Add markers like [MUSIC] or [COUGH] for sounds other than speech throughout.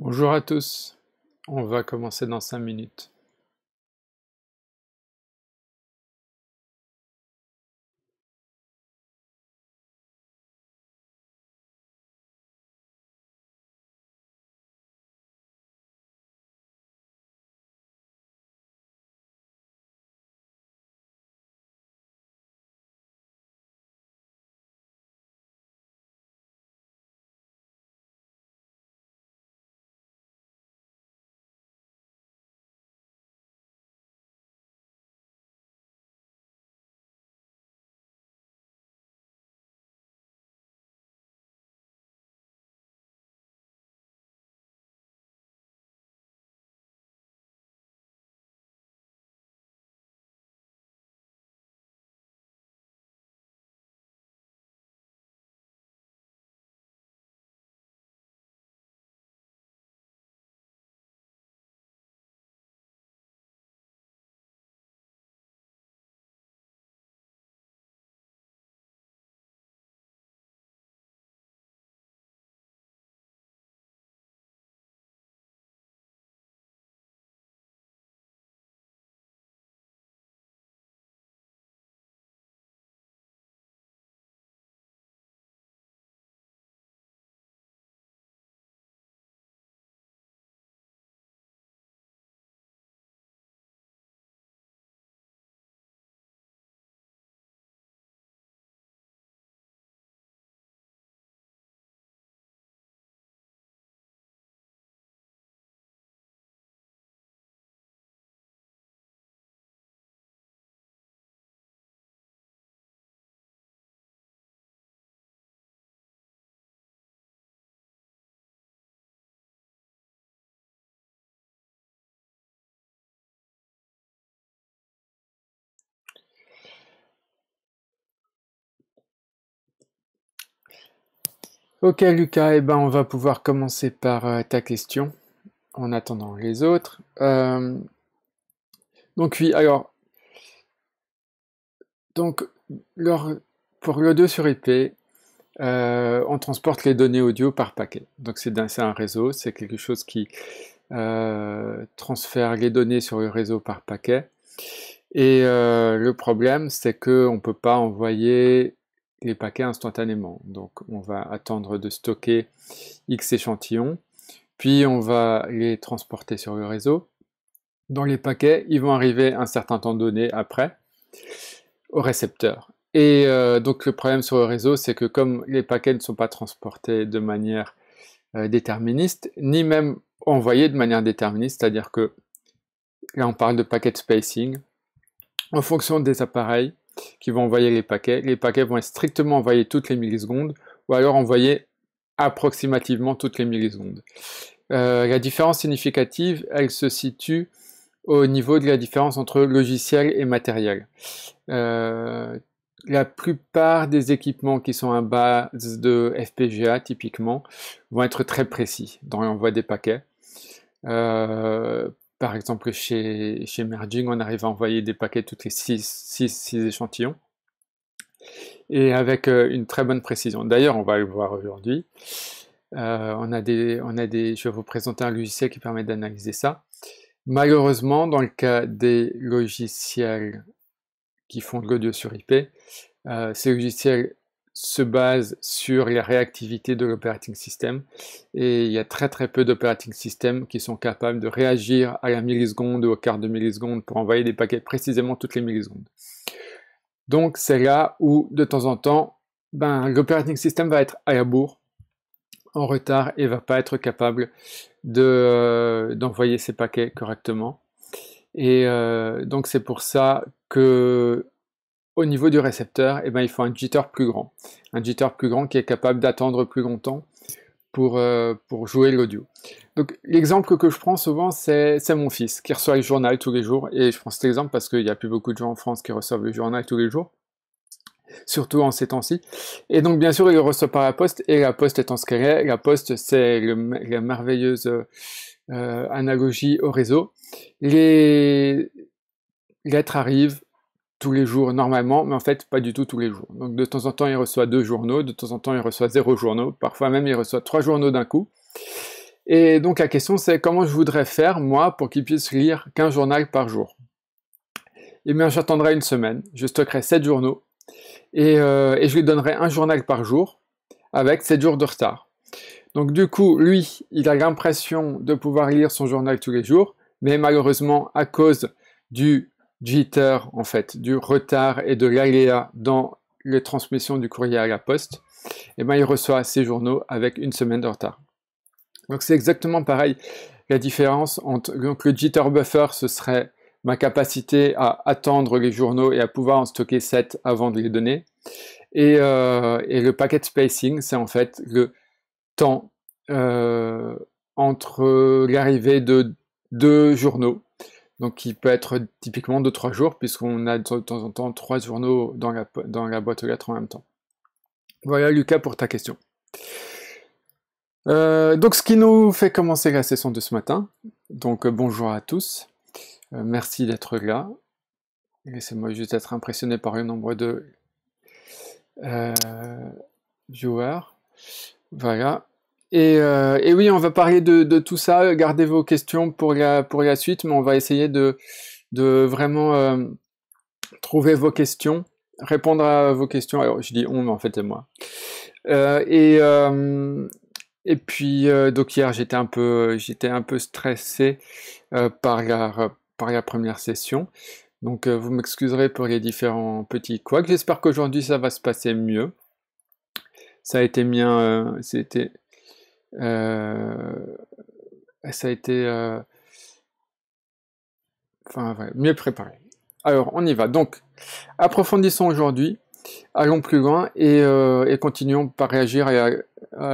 Bonjour à tous, on va commencer dans 5 minutes. Ok Lucas, eh ben on va pouvoir commencer par euh, ta question en attendant les autres. Euh, donc oui, alors donc pour l'audio sur IP, euh, on transporte les données audio par paquet. Donc c'est un, un, réseau, c'est quelque chose qui transfère les données sur le réseau par paquet. Et le problème, c'est qu'on ne peut pas envoyer les paquets instantanément. Donc on va attendre de stocker X échantillons, puis on va les transporter sur le réseau. Dans les paquets, ils vont arriver un certain temps donné après au récepteur. Et euh, donc le problème sur le réseau, c'est que comme les paquets ne sont pas transportés de manière euh, déterministe, ni même envoyés de manière déterministe, c'est-à-dire que là on parle de packet spacing, en fonction des appareils, qui vont envoyer les paquets. Les paquets vont être strictement envoyés toutes les millisecondes ou alors envoyés approximativement toutes les millisecondes. Euh, la différence significative, elle se situe au niveau de la différence entre logiciel et matériel. Euh, la plupart des équipements qui sont à base de FPGA typiquement vont être très précis dans l'envoi des paquets. Euh, par exemple, chez, chez Merging, on arrive à envoyer des paquets toutes les 6, échantillons et avec euh, une très bonne précision. D'ailleurs, on va le voir aujourd'hui. Euh, on a des, on a des, je vais vous présenter un logiciel qui permet d'analyser ça. Malheureusement, dans le cas des logiciels qui font de l'audio sur IP, euh, ces logiciels se base sur la réactivité de l'operating system et il y a très très peu d'operating system qui sont capables de réagir à la milliseconde ou au quart de milliseconde pour envoyer des paquets précisément toutes les millisecondes. Donc c'est là où de temps en temps ben, l'operating system va être à la bourre, en retard et va pas être capable euh, d'envoyer de, ses paquets correctement. Et euh, donc c'est pour ça que au niveau du récepteur, et eh ben, il faut un jitter plus grand. Un jitter plus grand qui est capable d'attendre plus longtemps pour, euh, pour jouer l'audio. Donc l'exemple que je prends souvent, c'est mon fils qui reçoit le journal tous les jours. Et je prends cet exemple parce qu'il n'y a plus beaucoup de gens en France qui reçoivent le journal tous les jours. Surtout en ces temps-ci. Et donc, bien sûr, il le reçoit par la poste, et la poste est en qu'elle la poste, c'est la merveilleuse euh, analogie au réseau. Les lettres arrivent, tous les jours normalement, mais en fait pas du tout tous les jours. Donc de temps en temps il reçoit deux journaux, de temps en temps il reçoit zéro journaux, parfois même il reçoit trois journaux d'un coup. Et donc la question c'est comment je voudrais faire moi pour qu'il puisse lire qu'un journal par jour. Eh bien j'attendrai une semaine, je stockerai sept journaux et, euh, et je lui donnerai un journal par jour avec sept jours de retard. Donc du coup lui il a l'impression de pouvoir lire son journal tous les jours, mais malheureusement à cause du jitter, en fait, du retard et de l'aléa dans les transmissions du courrier à la poste, eh ben, il reçoit ses journaux avec une semaine de retard. Donc c'est exactement pareil. La différence entre le jitter buffer, ce serait ma capacité à attendre les journaux et à pouvoir en stocker 7 avant de les donner. Euh, et, le packet spacing, c'est en fait le temps euh, entre l'arrivée de deux journaux donc il peut être typiquement de trois jours, puisqu'on a de temps en temps trois journaux dans la, dans la boîte aux lettres en même temps. Voilà Lucas pour ta question. Euh, donc ce qui nous fait commencer la session de ce matin. Donc euh, bonjour à tous. Euh, merci d'être là. Laissez-moi juste être impressionné par le nombre de viewers. Voilà. Euh, et, oui, on va parler de, tout ça. Euh, gardez vos questions pour la, suite, mais on va essayer de, vraiment euh, trouver vos questions, répondre à vos questions. Alors, je dis on, mais en fait, c'est moi. et, puis, donc hier, j'étais un peu, stressé par, la, par la première session. Donc, vous m'excuserez pour les différents petits couacs. J'espère qu'aujourd'hui, ça va se passer mieux. Ça a été bien, c'était euh, ça a été euh, enfin, mieux préparé. Alors, on y va. Donc, approfondissons aujourd'hui, allons plus loin et, euh, continuons par réagir à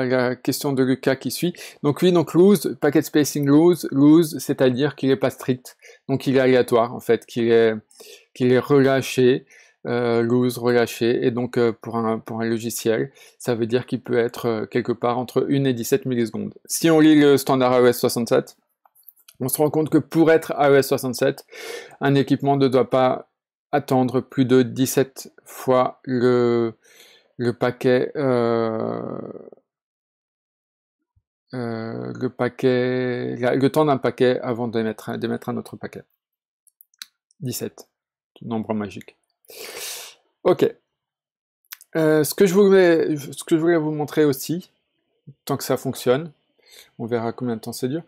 la, question de Lucas qui suit. Donc oui, donc lose packet spacing lose lose c'est-à-dire qu'il n'est pas strict, donc il est aléatoire en fait, qu'il est relâché, Lose, euh, loose, relâché. Et donc euh, pour, un, pour un logiciel, ça veut dire qu'il peut être euh, quelque part entre 1 et 17 millisecondes. Si on lit le standard iOS 67, on se rend compte que pour être iOS 67, un équipement ne doit pas attendre plus de 17 fois le, le paquet. le paquet, le temps d'un paquet avant d'émettre, d'émettre un autre paquet. 17, nombre magique. Ok. Euh, ce, que je voulais, vous montrer aussi, tant que ça fonctionne, on verra combien de temps c'est dur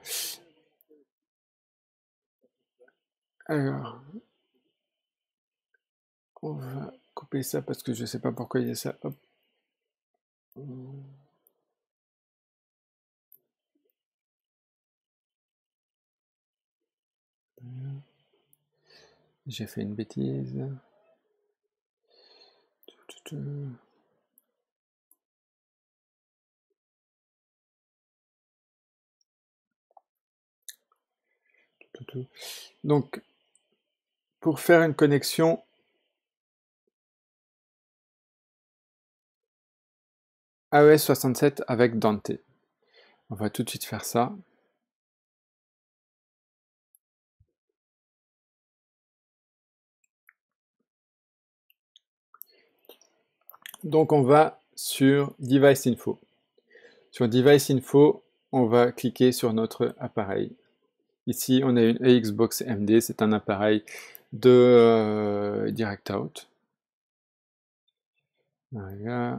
Alors, on va couper ça parce que je ne sais pas pourquoi il y a ça. J'ai fait une bêtise. Euh, Donc, pour faire une connexion, AES e 67 avec Dante. On va tout de suite faire ça. Donc on va sur Device Info. Sur Device Info, on va cliquer sur notre appareil. Ici, on a une Xbox MD, c'est un appareil de euh, Direct Out. Ah,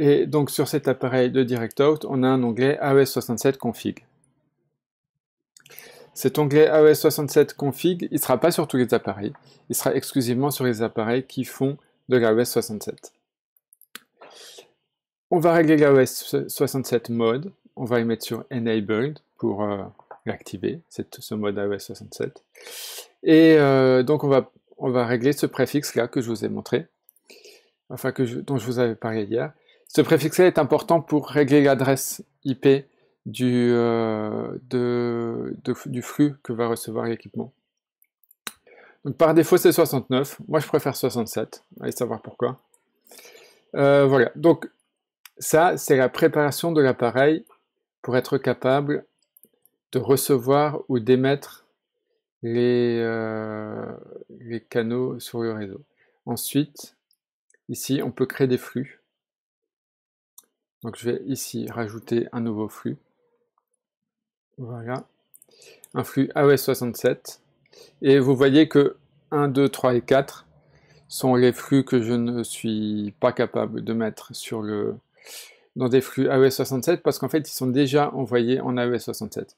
Et donc sur cet appareil de Direct Out, on a un onglet AES67 config. Cet onglet AOS67 config, il ne sera pas sur tous les appareils, il sera exclusivement sur les appareils qui font de l'AOS67. On va régler l'AOS67 mode, on va y mettre sur Enabled pour euh, l'activer, ce mode AOS67. Et euh, donc on va, on va régler ce préfixe là que je vous ai montré, enfin que dont je vous avais parlé hier. Ce préfixe là est important pour régler l'adresse IP du, euh, du flux que va recevoir l'équipement. par défaut c'est 69, moi je préfère 67, allez savoir pourquoi. Euh, voilà, donc ça c'est la préparation de l'appareil pour être capable de recevoir ou d'émettre les, euh, les canaux sur le réseau. Ensuite, ici on peut créer des flux. Donc je vais ici rajouter un nouveau flux. Voilà. Un flux AOS 67 Et vous voyez que 1, 2, 3 et 4 sont les flux que je ne suis pas capable de mettre sur le, dans des flux AES67 parce qu'en fait, ils sont déjà envoyés en AES67.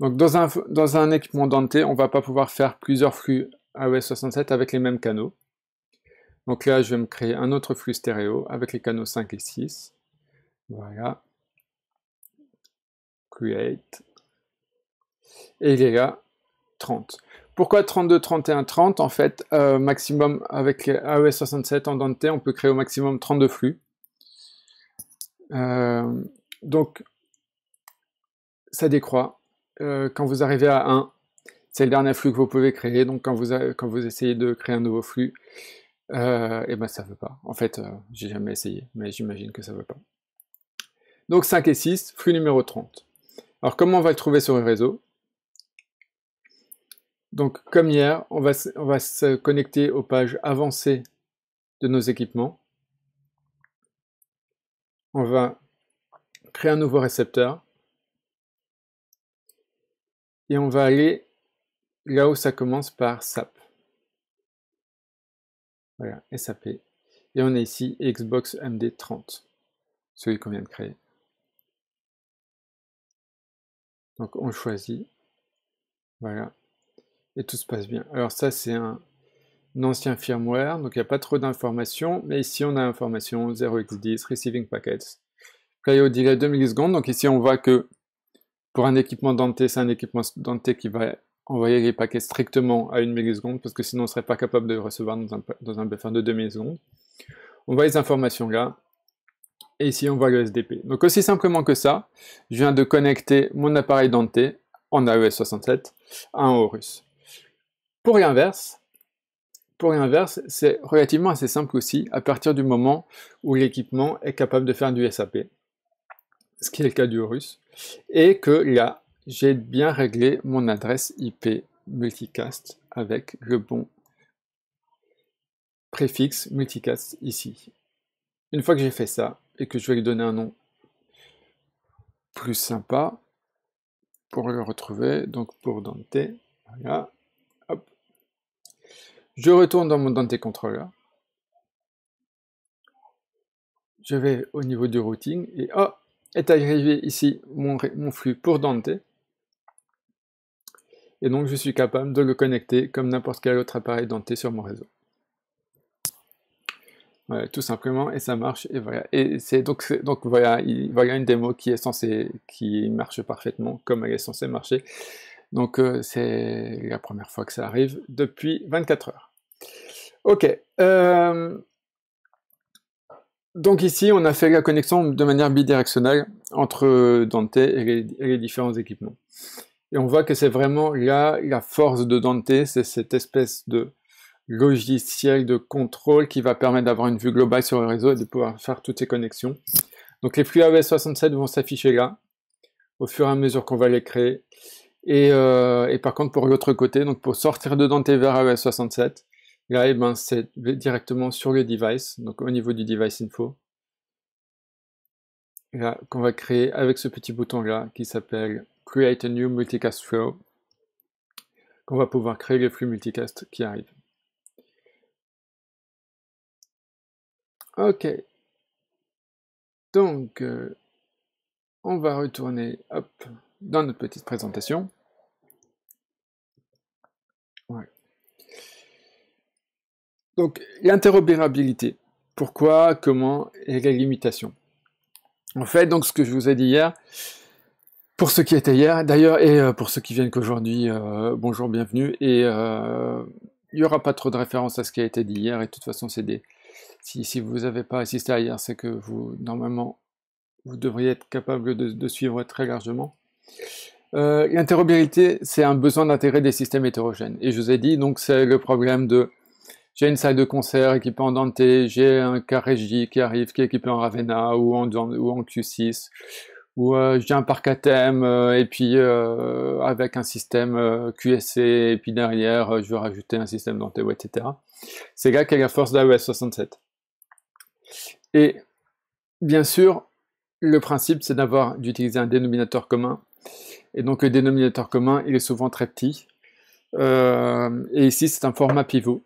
Donc dans un, dans un équipement denté, on ne va pas pouvoir faire plusieurs flux AES67 avec les mêmes canaux. Donc là, je vais me créer un autre flux stéréo avec les canaux 5 et 6. Voilà. Create et il est là 30. Pourquoi 32, 31, 30 En fait, euh, maximum avec AES 67 e en Dante, on peut créer au maximum 32 flux. Euh, donc, ça décroît. Euh, quand vous arrivez à 1, c'est le dernier flux que vous pouvez créer. Donc, quand vous, quand vous essayez de créer un nouveau flux, et eh ben ça ne veut pas. En fait, j'ai jamais essayé, mais j'imagine que ça ne veut pas. Donc, 5 et 6, flux numéro 30. Alors, comment on va le trouver sur le réseau donc, comme hier, on va, se connecter aux pages avancées de nos équipements. On va créer un nouveau récepteur. Et on va aller là où ça commence par SAP. Voilà, SAP. Et on est ici Xbox MD30, celui qu'on vient de créer. Donc on choisit. Voilà et tout se passe bien. Alors ça, c'est un, ancien firmware, donc il n'y a pas trop d'informations, mais ici on a l'information 0x10, receiving packets, play au delay 2 millisecondes, donc ici on voit que pour un équipement denté, c'est un équipement denté qui va envoyer les paquets strictement à 1 milliseconde, parce que sinon on ne serait pas capable de recevoir dans un, dans un buffer de 2 millisecondes. On voit les informations là, et ici on voit le SDP. Donc aussi simplement que ça, je viens de connecter mon appareil denté en AES 67 à un Horus. Pour l'inverse, pour l'inverse, c'est relativement assez simple aussi à partir du moment où l'équipement est capable de faire du SAP, ce qui est le cas du Horus, et que là, j'ai bien réglé mon adresse IP multicast avec le bon préfixe multicast ici. Une fois que j'ai fait ça et que je vais lui donner un nom plus sympa pour le retrouver, donc pour Dante, voilà, je retourne dans mon Dante Controller. Je vais au niveau du routing et oh, est arrivé ici mon, flux pour Dante. Et donc je suis capable de le connecter comme n'importe quel autre appareil Dante sur mon réseau. Voilà, tout simplement, et ça marche, et voilà. Et c'est donc, donc voilà, il, voilà une démo qui est censée, qui marche parfaitement comme elle est censée marcher. Donc euh, c'est la première fois que ça arrive depuis 24 heures. Ok. Euh, donc ici, on a fait la connexion de manière bidirectionnelle entre euh, Dante et les, différents équipements. Et on voit que c'est vraiment là la force de Dante, c'est cette espèce de logiciel de contrôle qui va permettre d'avoir une vue globale sur le réseau et de pouvoir faire toutes ces connexions. Donc les flux av 67 vont s'afficher là, au fur et à mesure qu'on va les créer. Euh, et, par contre, pour l'autre côté, donc pour sortir de vers 67, là, eh ben, c'est directement sur le device, donc au niveau du device info. Là, qu'on va créer avec ce petit bouton-là qui s'appelle Create a new multicast flow, qu'on va pouvoir créer le flux multicast qui arrive. Ok. Donc, euh, on va retourner dans notre petite présentation. Donc, l'interopérabilité. Pourquoi, comment et les limitations. En fait, donc, ce que je vous ai dit hier, pour ceux qui étaient hier, d'ailleurs, et euh, pour ceux qui viennent qu'aujourd'hui, euh, bonjour, bienvenue. Et euh, il n'y aura pas trop de référence à ce qui a été dit hier, et de toute façon, c'est des. Si, vous n'avez pas assisté à hier, c'est que vous, normalement, vous devriez être capable de, suivre très largement. L'interopérabilité, c'est un besoin d'intérêt des systèmes hétérogènes. Et je vous ai dit, donc, c'est le problème de j'ai une salle de concert équipée en Dante, j'ai un Carregi qui arrive, qui est équipé en Ravenna ou en, en Q6, ou euh, j'ai un parc à thème, euh, et puis euh, avec un système QSC, et puis derrière, je vais rajouter un système Dante, etc. C'est là qu'est la force d'AOS e 67. Et bien sûr, le principe, c'est d'avoir d'utiliser un dénominateur commun. Et donc le dénominateur commun, il est souvent très petit. et ici, c'est un format pivot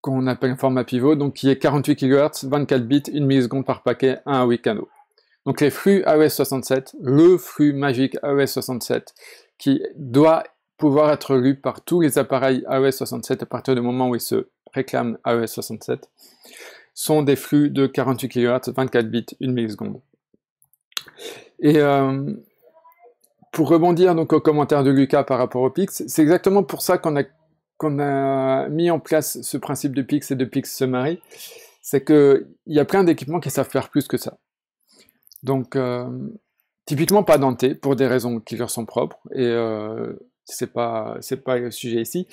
qu'on appelle un format pivot, donc qui est 48 kHz, 24 bits, 1 milliseconde par paquet, 1 à 8 canaux. Donc les flux AES67, le flux magique AES67, qui doit pouvoir être lu par tous les appareils AES67 à partir du moment où ils se réclament AES67, sont des flux de 48 kHz, 24 bits, 1 milliseconde. Et euh, pour rebondir donc au commentaire de Lucas par rapport au Pix, c'est exactement pour ça qu'on a qu'on a mis en place ce principe de Pix et de Pix Summary, c'est qu'il y a plein d'équipements qui savent faire plus que ça. Donc, euh, typiquement pas Dante, pour des raisons qui leur sont propres, et euh, c'est pas, pas le sujet ici.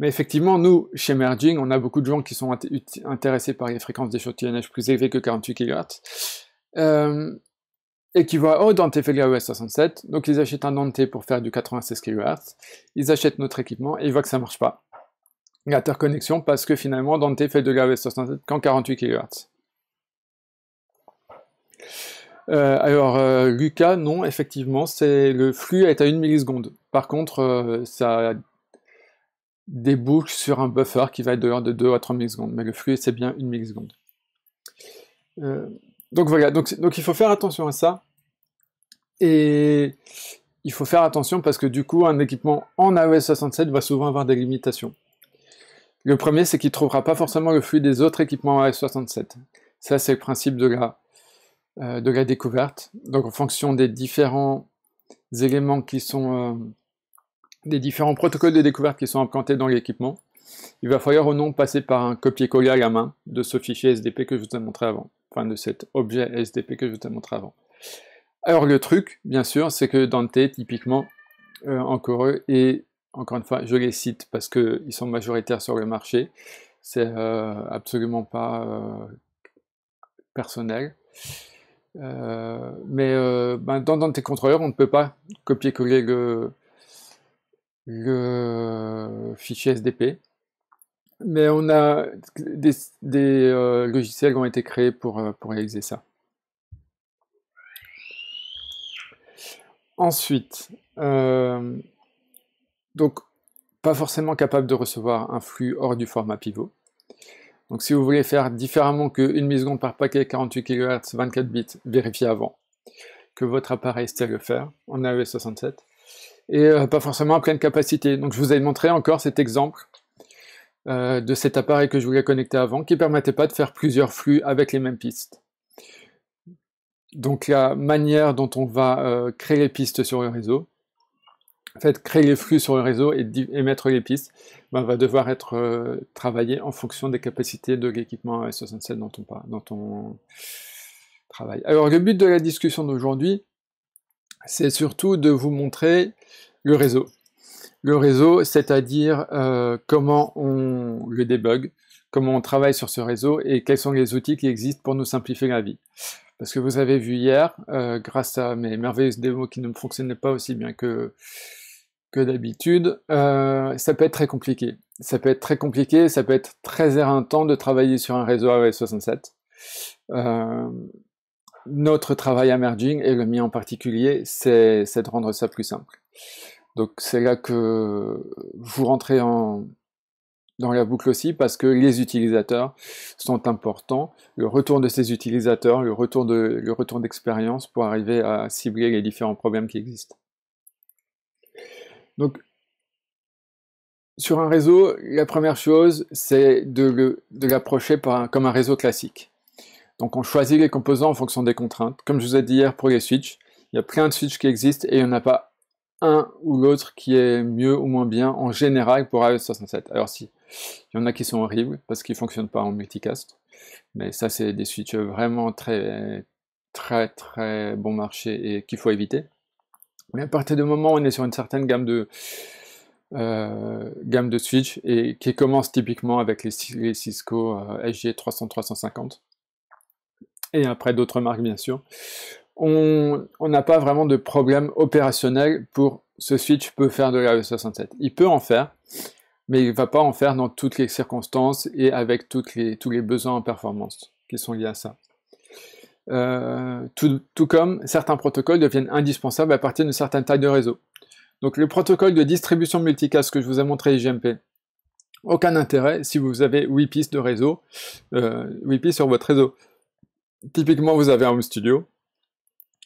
Mais effectivement, nous, chez Merging, on a beaucoup de gens qui sont intéressés par les fréquences d'échantillonnage plus élevées que 48 kHz. Euh, et qui voient, oh, Dante fait 67, e donc ils achètent un denté pour faire du 96 kHz, ils achètent notre équipement et ils voient que ça marche pas l'interconnexion parce que finalement Dante fait de 2 67 qu'en 48 kHz. Euh, alors, euh, Lucas, non, effectivement, c'est le flux est à 1 milliseconde. Par contre, euh, ça débouche sur un buffer qui va être de de 2 à 3 millisecondes. Mais le flux, c'est bien 1 milliseconde. donc voilà, donc, donc il faut faire attention à ça. Et il faut faire attention parce que du coup, un équipement en AOS 67 va souvent avoir des limitations. Le premier, c'est qu'il ne trouvera pas forcément le flux des autres équipements as 67 Ça, c'est le principe de la, euh, de la découverte. Donc, en fonction des différents éléments qui sont... Euh, des différents protocoles de découverte qui sont implantés dans l'équipement, il va falloir ou non passer par un copier-coller à la main de ce fichier SDP que je vous ai montré avant, enfin de cet objet SDP que je vous ai montré avant. Alors le truc, bien sûr, c'est que Dante, typiquement, euh, encore eux, est encore une fois, je les cite parce qu'ils sont majoritaires sur le marché. C'est euh, absolument pas euh, personnel. Euh, mais ben, dans, dans tes contrôleurs, on ne peut pas copier-coller le, fichier SDP. Mais on a des, logiciels qui ont été créés pour, réaliser ça. Ensuite, donc, pas forcément capable de recevoir un flux hors du format pivot. Donc si vous voulez faire différemment que 1 milliseconde par paquet 48 kHz 24 bits, vérifiez avant que votre appareil à le faire en AES67 e et euh, pas forcément à pleine capacité. Donc je vous ai montré encore cet exemple euh, de cet appareil que je voulais connecter avant qui ne permettait pas de faire plusieurs flux avec les mêmes pistes. Donc la manière dont on va euh, créer les pistes sur le réseau, fait, créer les flux sur le réseau et émettre les pistes ben, va devoir être euh, travaillé en fonction des capacités de l'équipement S67 dont on, pas dont on travaille. Alors, le but de la discussion d'aujourd'hui, c'est surtout de vous montrer le réseau. Le réseau, c'est-à-dire euh, comment on le débug, comment on travaille sur ce réseau et quels sont les outils qui existent pour nous simplifier la vie. Parce que vous avez vu hier, euh, grâce à mes merveilleuses démos qui ne fonctionnaient pas aussi bien que que d'habitude, euh, ça peut être très compliqué. Ça peut être très compliqué, ça peut être très éreintant de travailler sur un réseau AOS e 67 euh, notre travail à merging, et le mien en particulier, c'est de rendre ça plus simple. Donc c'est là que vous rentrez en, dans la boucle aussi parce que les utilisateurs sont importants. Le retour de ces utilisateurs, le retour de, le retour d'expérience pour arriver à cibler les différents problèmes qui existent. Donc, sur un réseau, la première chose, c'est de l'approcher comme un réseau classique. Donc, on choisit les composants en fonction des contraintes. Comme je vous ai dit hier pour les switches, il y a plein de switches qui existent et il n'y en a pas un ou l'autre qui est mieux ou moins bien en général pour aes 67. Alors si, il y en a qui sont horribles parce qu'ils ne fonctionnent pas en multicast, mais ça c'est des switches vraiment très très très bon marché et qu'il faut éviter. Mais à partir du moment où on est sur une certaine gamme de, euh, gamme de switch et qui commence typiquement avec les, Cisco SG300-350 euh, et après d'autres marques bien sûr, on n'a pas vraiment de problème opérationnel pour ce switch peut faire de la 67. Il peut en faire, mais il ne va pas en faire dans toutes les circonstances et avec toutes les, tous les besoins en performance qui sont liés à ça. Euh, tout, comme certains protocoles deviennent indispensables à partir d'une certaine taille de réseau. Donc le protocole de distribution multicast que je vous ai montré IGMP, aucun intérêt si vous avez 8 pistes de réseau, 8 euh, pistes sur votre réseau. Typiquement, vous avez un home studio,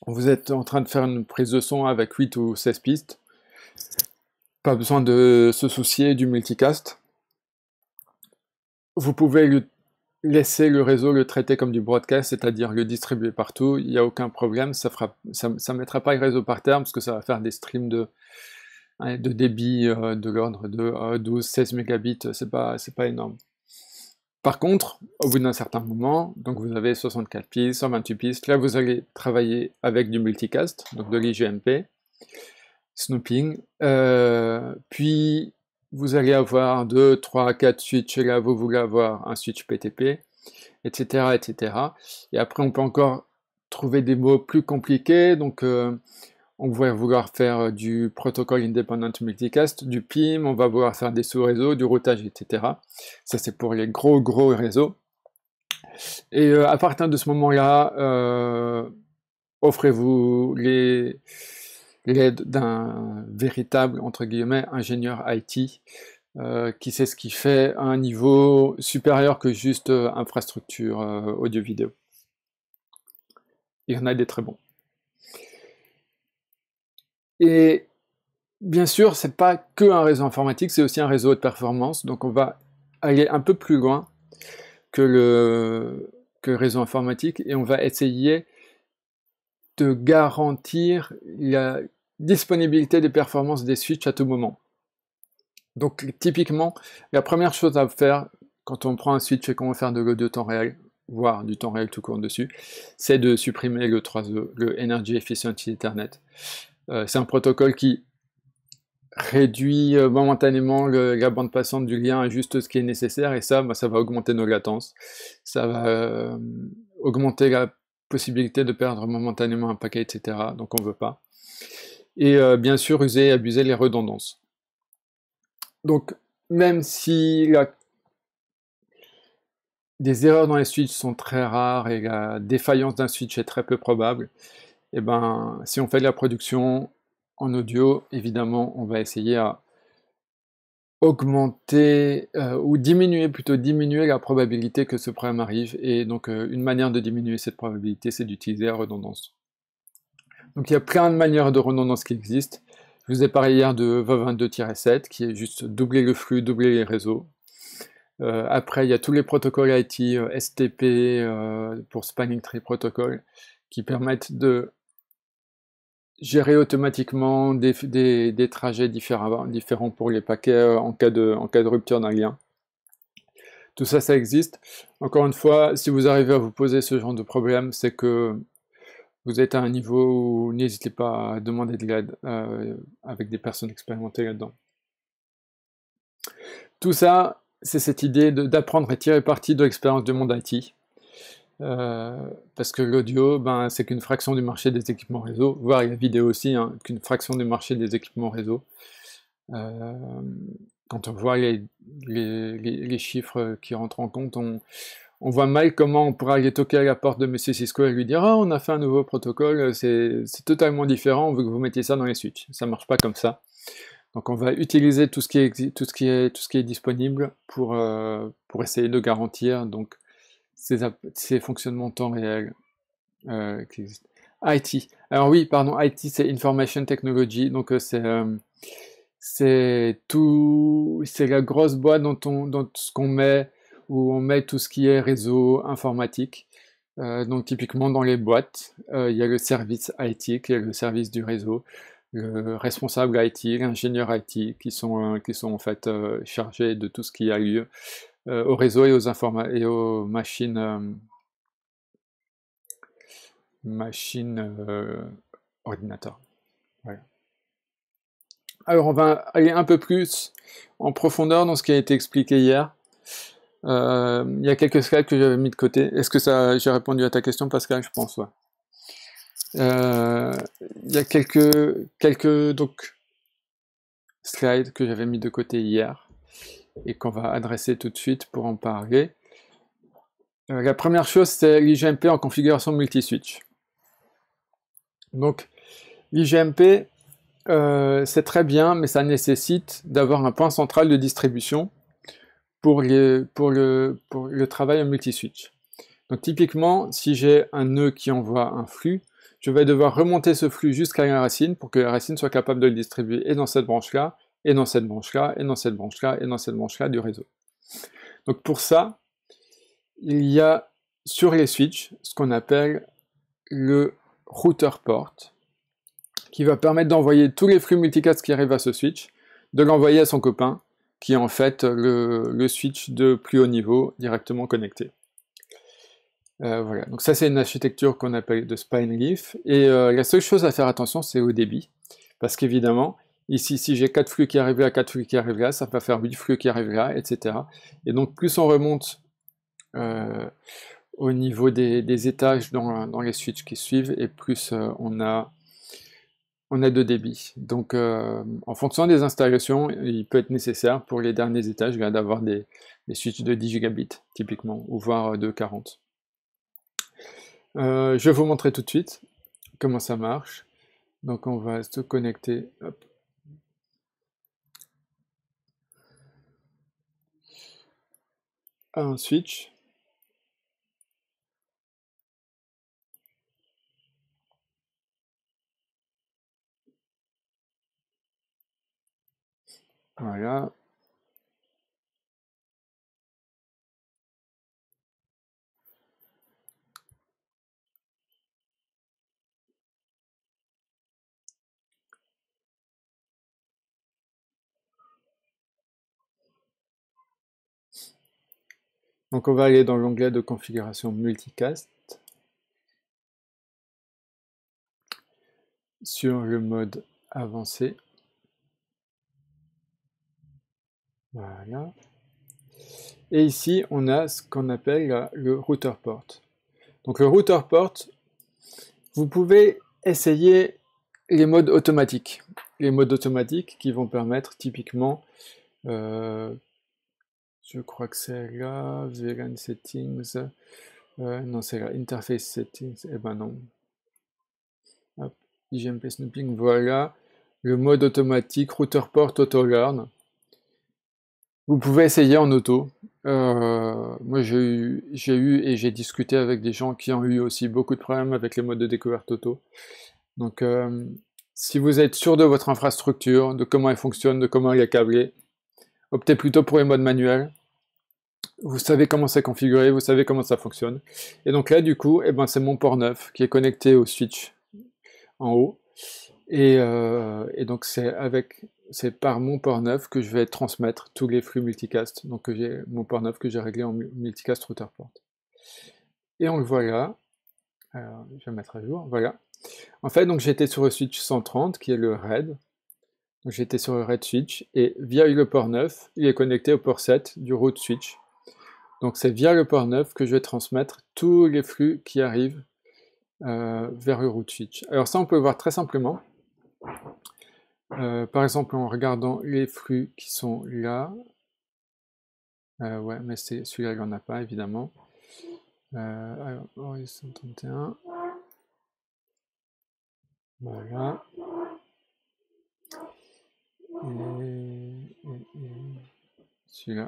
vous êtes en train de faire une prise de son avec 8 ou 16 pistes, pas besoin de se soucier du multicast. Vous pouvez laissez le réseau le traiter comme du broadcast, c'est-à-dire le distribuer partout, il n'y a aucun problème, ça ne mettra pas le réseau par terre parce que ça va faire des streams de, hein, débit euh, de l'ordre de 12-16 euh, mégabits, c'est pas, pas énorme. Par contre, au bout d'un certain moment, donc vous avez 64 pistes, 128 pistes, là vous allez travailler avec du multicast, donc de l'IGMP, snooping, euh, puis vous allez avoir 2, 3, 4 switches, là vous voulez avoir un switch PTP, etc. etc. Et après on peut encore trouver des mots plus compliqués, donc euh, on va vouloir faire euh, du protocole independent multicast, du PIM, on va vouloir faire des sous-réseaux, du routage, etc. Ça c'est pour les gros gros réseaux. Et euh, à partir de ce moment-là, offrez-vous les l'aide d'un véritable, entre guillemets, ingénieur IT, euh, qui sait ce qu'il fait un niveau supérieur que juste euh, infrastructure euh, audio-vidéo. Il y en a des très bons. Et bien sûr, c'est pas que un réseau informatique, c'est aussi un réseau de performance. Donc on va aller un peu plus loin que le réseau informatique et on va essayer garantir la disponibilité des performances des switches à tout moment. Donc typiquement, la première chose à faire quand on prend un switch et qu'on veut faire de, de temps réel, voire du temps réel tout court dessus, c'est de supprimer le 3E, le Energy Efficient Internet. Euh, c'est un protocole qui réduit euh, momentanément la bande passante du lien à juste ce qui est nécessaire et ça, bah, ça va augmenter nos latences, ça va euh, augmenter la possibilité de perdre momentanément un paquet, etc. Donc on ne veut pas. Et euh, bien sûr, user et abuser les redondances. Donc même si la... des erreurs dans les switches sont très rares et la défaillance d'un switch est très peu probable, et eh ben, si on fait de la production en audio, évidemment, on va essayer à augmenter euh, ou diminuer plutôt diminuer la probabilité que ce problème arrive et donc euh, une manière de diminuer cette probabilité c'est d'utiliser la redondance. Donc il y a plein de manières de redondance qui existent. Je vous ai parlé hier de 22 7 qui est juste doubler le flux, doubler les réseaux. Euh, après il y a tous les protocoles IT, STP pour Spanning Tree Protocol qui permettent de gérer automatiquement des, trajets différents, pour les paquets euh, en cas de, en cas de rupture d'un lien. Tout ça, ça existe. Encore une fois, si vous arrivez à vous poser ce genre de problème, c'est que vous êtes à un niveau où n'hésitez pas à demander de l'aide euh, avec des personnes expérimentées là-dedans. Tout ça, c'est cette idée d'apprendre et tirer parti de l'expérience du monde IT euh, parce que l'audio, ben, c'est qu'une fraction du marché des équipements réseau, voire la vidéo aussi, hein, qu'une fraction du marché des équipements réseau. Euh, quand on voit les, les, chiffres qui rentrent en compte, on, on, voit mal comment on pourra aller toquer à la porte de M. Cisco et lui dire Ah, on a fait un nouveau protocole, c'est totalement différent, on veut que vous mettiez ça dans les switches. Ça ne marche pas comme ça. Donc on va utiliser tout ce qui est, tout ce qui est, tout ce qui est disponible pour, euh, pour essayer de garantir donc, ces, fonctionnements temps réel euh, IT. Alors oui, pardon, IT c'est Information Technology, donc euh, c'est euh, c'est tout, c'est la grosse boîte dans ce qu'on met, où on met tout ce qui est réseau informatique. donc typiquement dans les boîtes, il y a le service IT qui est le service du réseau, le responsable IT, l'ingénieur IT qui sont qui sont en fait chargés de tout ce qui a lieu aux euh, au réseau et aux, et aux machines, euh, euh, ordinateurs. Alors on va aller un peu plus en profondeur dans ce qui a été expliqué hier. il y a quelques slides que j'avais mis de côté. Est-ce que ça, j'ai répondu à ta question, Pascal Je pense, Il y a quelques, slides que j'avais mis de côté hier et qu'on va adresser tout de suite pour en parler. Euh, la première chose, c'est l'IGMP en configuration multi-switch. Donc, l'IGMP, euh, c'est très bien, mais ça nécessite d'avoir un point central de distribution pour, le, travail en multi-switch. Donc typiquement, si j'ai un nœud qui envoie un flux, je vais devoir remonter ce flux jusqu'à la racine pour que la racine soit capable de le distribuer et dans cette branche-là, et dans cette branche-là, et dans cette branche-là, et dans cette branche-là du réseau. Donc pour ça, il y a sur les switches ce qu'on appelle le router port, qui va permettre d'envoyer tous les flux multicast qui arrivent à ce switch, de l'envoyer à son copain, qui est en fait le, switch de plus haut niveau directement connecté. Euh, voilà, donc ça c'est une architecture qu'on appelle de spine leaf, et euh, la seule chose à faire attention c'est au débit, parce qu'évidemment, Ici, si j'ai 4 flux qui arrivent là, 4 flux qui arrivent là, ça va faire 8 flux qui arrivent là, etc. Et donc, plus on remonte euh, au niveau des, étages dans, les switches qui suivent, et plus euh, on, a, on a de débit. Donc, euh, en fonction des installations, il peut être nécessaire pour les derniers étages d'avoir des, des, switches de 10 gigabits, typiquement, ou voire de 40. je vais vous montrer tout de suite comment ça marche. Donc on va se connecter. Hop. un switch. Voilà, Donc on va aller dans l'onglet de configuration multicast sur le mode avancé. Voilà. Et ici, on a ce qu'on appelle le router port. Donc le router port, vous pouvez essayer les modes automatiques. Les modes automatiques qui vont permettre typiquement euh, je crois que c'est là, VLAN settings. Euh, non, c'est là, interface settings. et eh ben non. Hop, IGMP snooping, voilà. Le mode automatique, router port auto-learn. Vous pouvez essayer en auto. Euh, moi, j'ai eu, et j'ai discuté avec des gens qui ont eu aussi beaucoup de problèmes avec les modes de découverte auto. Donc, euh, si vous êtes sûr de votre infrastructure, de comment elle fonctionne, de comment elle est câblée, optez plutôt pour les modes manuels. Vous savez comment c'est configuré, vous savez comment ça fonctionne. Et donc là, du coup, eh ben, c'est mon port 9 qui est connecté au switch en haut. Et, euh, donc c'est avec c'est par mon port 9 que je vais transmettre tous les flux multicast. Donc j'ai mon port 9 que j'ai réglé en multicast router port. Et on le voit là. je vais mettre à jour. Voilà. En fait, donc j'étais sur le switch 130 qui est le RAID. J'étais sur le Red Switch et via le port 9, il est connecté au port 7 du root switch. Donc c'est via le port 9 que je vais transmettre tous les flux qui arrivent euh, vers le root switch. Alors ça, on peut voir très simplement. Euh, par exemple, en regardant les flux qui sont là. Euh, ouais, mais celui-là, il n'y en a pas, évidemment. alors, 131. Voilà. Voilà, mmh, mmh,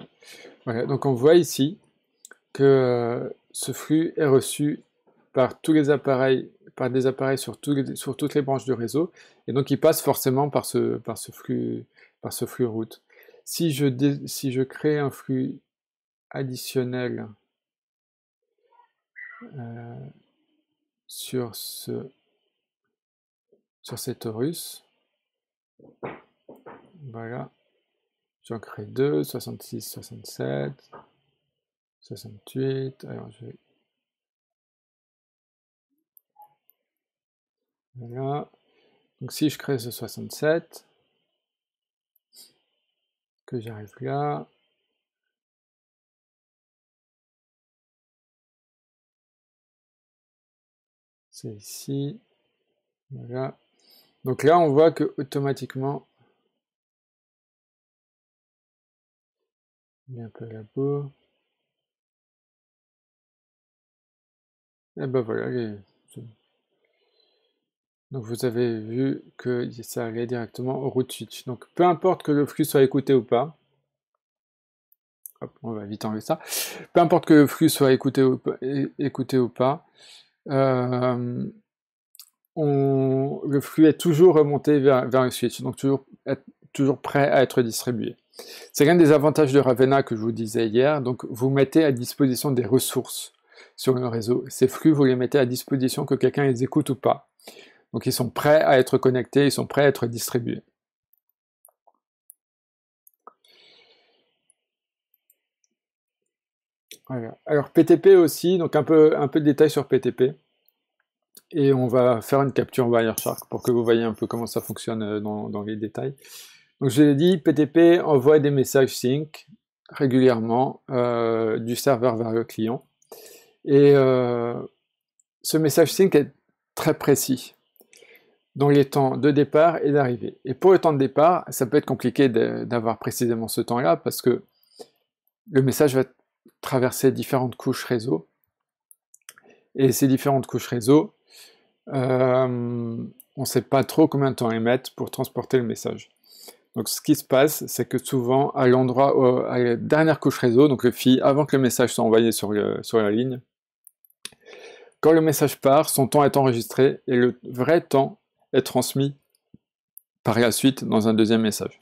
mmh. donc on voit ici que euh, ce flux est reçu par tous les appareils, par des appareils sur, sur toutes les branches du réseau, et donc il passe forcément par ce, par ce flux, par ce flux route. Si je, crée un flux additionnel euh, sur ce sur cet torus, voilà. J'en crée 2, 66, 67, 68. Alors je vais. Voilà. Donc si je crée ce 67, que j'arrive là, c'est ici, voilà. Donc là, on voit que automatiquement, Et eh ben voilà. Donc vous avez vu que ça allait directement au root switch. Donc peu importe que le flux soit écouté ou pas. on va vite enlever ça. Peu importe que le flux soit écouté ou pas, écouté ou pas euh, on, le flux est toujours remonté vers, vers le switch, donc toujours, être, toujours prêt à être distribué. C'est l'un des avantages de Ravenna que je vous disais hier. Donc, vous mettez à disposition des ressources sur le réseau. Ces flux, vous les mettez à disposition que quelqu'un les écoute ou pas. Donc, ils sont prêts à être connectés, ils sont prêts à être distribués. Alors, PTP aussi, donc un peu, de détails sur PTP. Et on va faire une capture Wireshark pour que vous voyez un peu comment ça fonctionne euh, dans les détails. Donc je l'ai dit, PTP envoie des messages sync régulièrement euh, du serveur vers le client. Et euh, ce message sync est très précis dans les temps de départ et d'arrivée. Et pour le temps de départ, ça peut être compliqué d'avoir précisément ce temps-là parce que le message va traverser différentes couches réseau. Et ces différentes couches réseau, euh, on ne sait pas trop combien de temps ils mettent pour transporter le message. Donc ce qui se passe, c'est que souvent à l'endroit, à la dernière couche réseau, donc le FI, avant que le message soit envoyé sur, la ligne, quand le message part, son temps est enregistré et le vrai temps est transmis par la suite dans un deuxième message.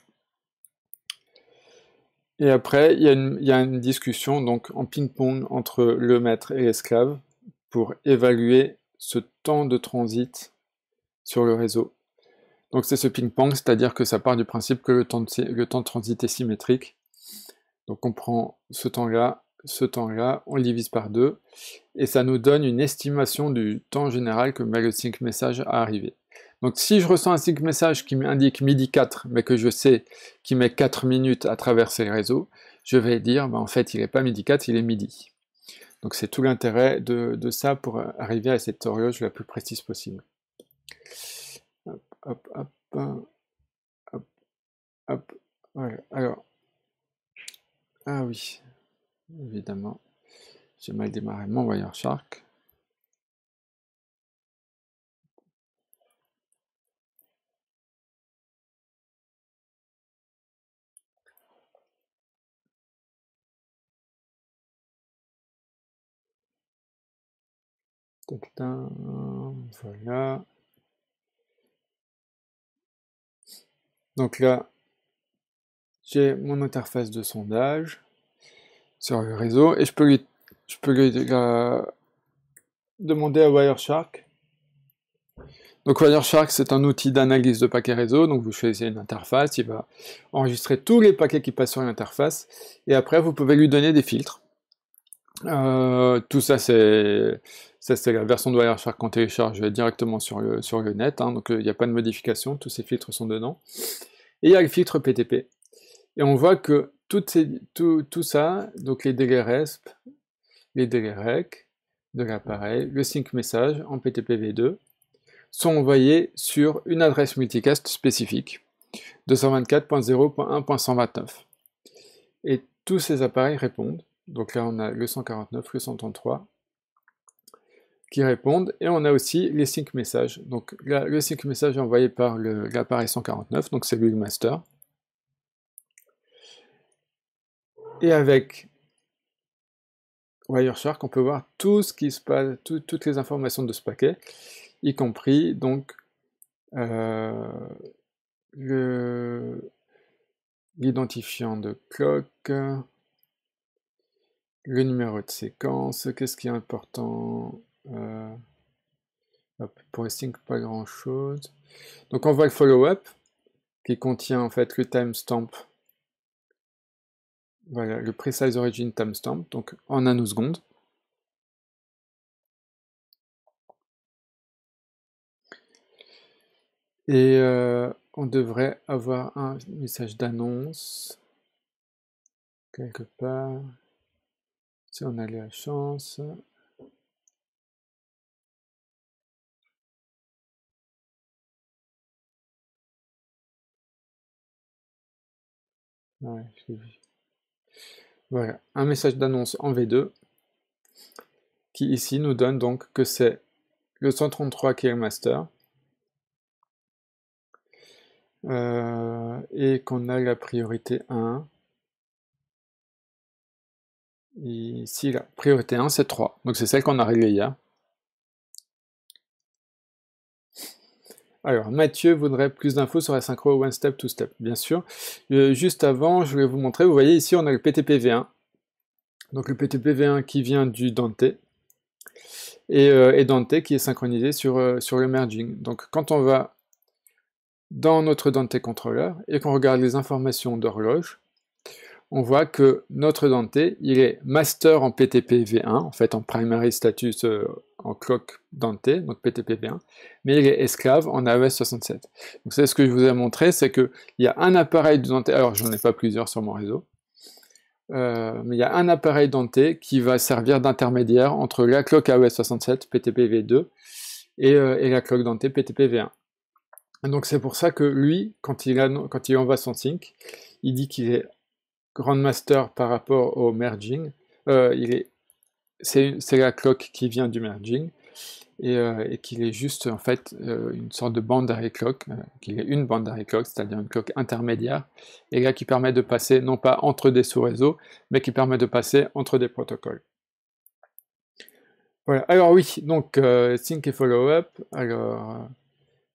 Et après, il y a une, une discussion donc en ping-pong entre le maître et l'esclave pour évaluer ce temps de transit sur le réseau donc c'est ce ping-pong, c'est-à-dire que ça part du principe que le temps, de, transit est symétrique. Donc on prend ce temps-là, ce temps-là, on le divise par deux, et ça nous donne une estimation du temps général que le sync message à arriver. Donc si je ressens un sync message qui m'indique midi 4, mais que je sais qu'il met 4 minutes à traverser le réseau, je vais dire, ben, en fait, il n'est pas midi 4, il est midi. Donc c'est tout l'intérêt de, de, ça pour arriver à cette horloge la plus précise possible hop, hop, hop, hop, voilà. Alors, ah oui, évidemment, j'ai mal démarré mon Wireshark. Voilà. Donc là, j'ai mon interface de sondage sur le réseau et je peux lui, euh, demander à Wireshark. Donc Wireshark, c'est un outil d'analyse de paquets réseau. Donc vous choisissez une interface, il va enregistrer tous les paquets qui passent sur l'interface et après vous pouvez lui donner des filtres. Euh, tout ça, c'est ça, c'est la version de Wireshark qu'on télécharge directement sur euh, le, sur net. Hein. donc, euh, il n'y a pas de modification. Tous ces filtres sont dedans. Et il y a le filtre PTP. Et on voit que tout, ça, donc les délais RESP, les délais REC de l'appareil, le sync message en ptpv 2 sont envoyés sur une adresse multicast spécifique, 224.0.1.129. Et tous ces appareils répondent. Donc là, on a le 149, le 133, qui répondent. Et on a aussi les sync messages. Donc là, le sync message est envoyé par l'appareil 149, donc c'est lui le master. Et avec Wireshark, on peut voir tout ce qui se passe, toutes les informations de ce paquet, y compris donc euh, l'identifiant de clock, le numéro de séquence, qu'est-ce qui est important euh, pour hop, sync pas grand chose. Donc on voit le follow-up qui contient en fait le timestamp. Voilà, le precise origin timestamp, donc en nanosecondes. Et euh, on devrait avoir un message d'annonce quelque part. Si on a la chance. Voilà, un message d'annonce en V2 qui ici nous donne donc que c'est le 133 qui est le master euh, et qu'on a la priorité 1. ici, la priorité 1, c'est 3. Donc c'est celle qu'on a réglée hier. Alors, Mathieu voudrait plus d'infos sur la synchro One Step, Two Step, bien sûr. Euh, juste avant, je voulais vous montrer, vous voyez ici, on a le PTPV1. Donc le PTPV1 qui vient du Dante. Euh, et, Dante qui est synchronisé sur, euh, sur le merging. Donc quand on va dans notre Dante Controller et qu'on regarde les informations d'horloge, on voit que notre Dante, il est master en ptpv 1 en fait en primary status euh, en clock Dante, donc ptpv 1 mais il est esclave en AES e 67. Donc c'est ce que je vous ai montré, c'est qu'il y a un appareil de Dante, alors j'en ai pas plusieurs sur mon réseau, euh, mais il y a un appareil Dante qui va servir d'intermédiaire entre la clock AES 67 ptpv 2 et, la clock Dante ptpv 1 donc c'est pour ça que lui, quand il, quand il envoie son sync, il dit qu'il est Grandmaster par rapport au merging. Euh, c'est, la cloque qui vient du merging et, euh, qu'il est juste en fait euh, une sorte de bande d'arrêt cloque, qu'il est une bande c'est-à-dire une cloque intermédiaire, et là qui permet de passer non pas entre des sous-réseaux, mais qui permet de passer entre des protocoles. Voilà, alors oui, donc sync et follow-up, alors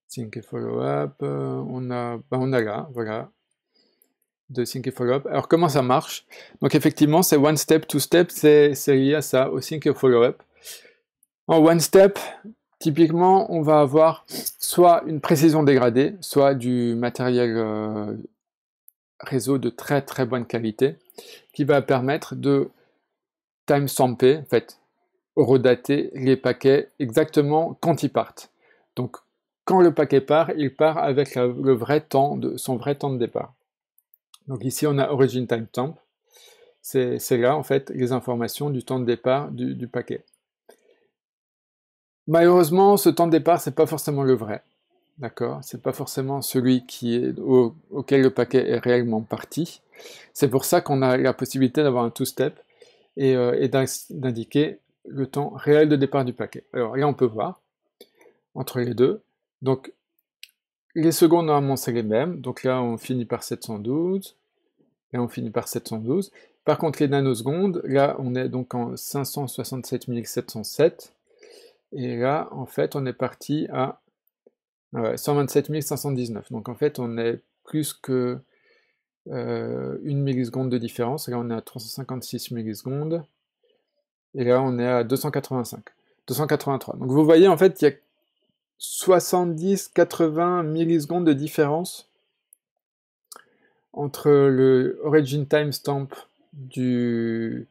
sync et follow-up, on, a, ben, on a là, voilà, de et Follow Up. Alors comment ça marche Donc effectivement, c'est one step, two step, c'est lié à ça, au Think Follow Up. En one step, typiquement, on va avoir soit une précision dégradée, soit du matériel euh, réseau de très très bonne qualité, qui va permettre de timestamper, en fait, redater les paquets exactement quand ils partent. Donc quand le paquet part, il part avec le vrai temps de, son vrai temps de départ. Donc ici, on a origin time timestamp. C'est là, en fait, les informations du temps de départ du, paquet. Malheureusement, ce temps de départ, ce n'est pas forcément le vrai. D'accord n'est pas forcément celui qui est auquel le paquet est réellement parti. C'est pour ça qu'on a la possibilité d'avoir un two-step et, euh, et d'indiquer le temps réel de départ du paquet. Alors là, on peut voir entre les deux. Donc, les secondes, normalement, c'est les mêmes. Donc là, on finit par 712 là on finit par 712. Par contre les nanosecondes, là on est donc en 567 707, et là en fait on est parti à 127 519, donc en fait on est plus que euh, une milliseconde de différence, là on est à 356 millisecondes, et là on est à 285, 283. Donc vous voyez en fait il y a 70-80 millisecondes de différence entre le origin timestamp du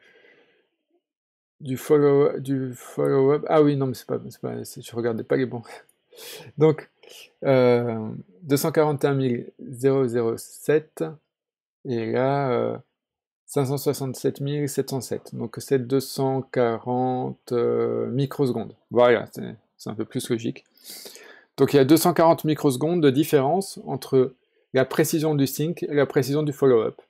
du follow du follow up ah oui non mais c'est pas, pas je regardais pas les bons [LAUGHS] donc euh, 241 007 et là 567 euh, 707 donc c'est 240 euh, microsecondes voilà c'est un peu plus logique donc il y a 240 microsecondes de différence entre la précision du sync et la précision du follow-up.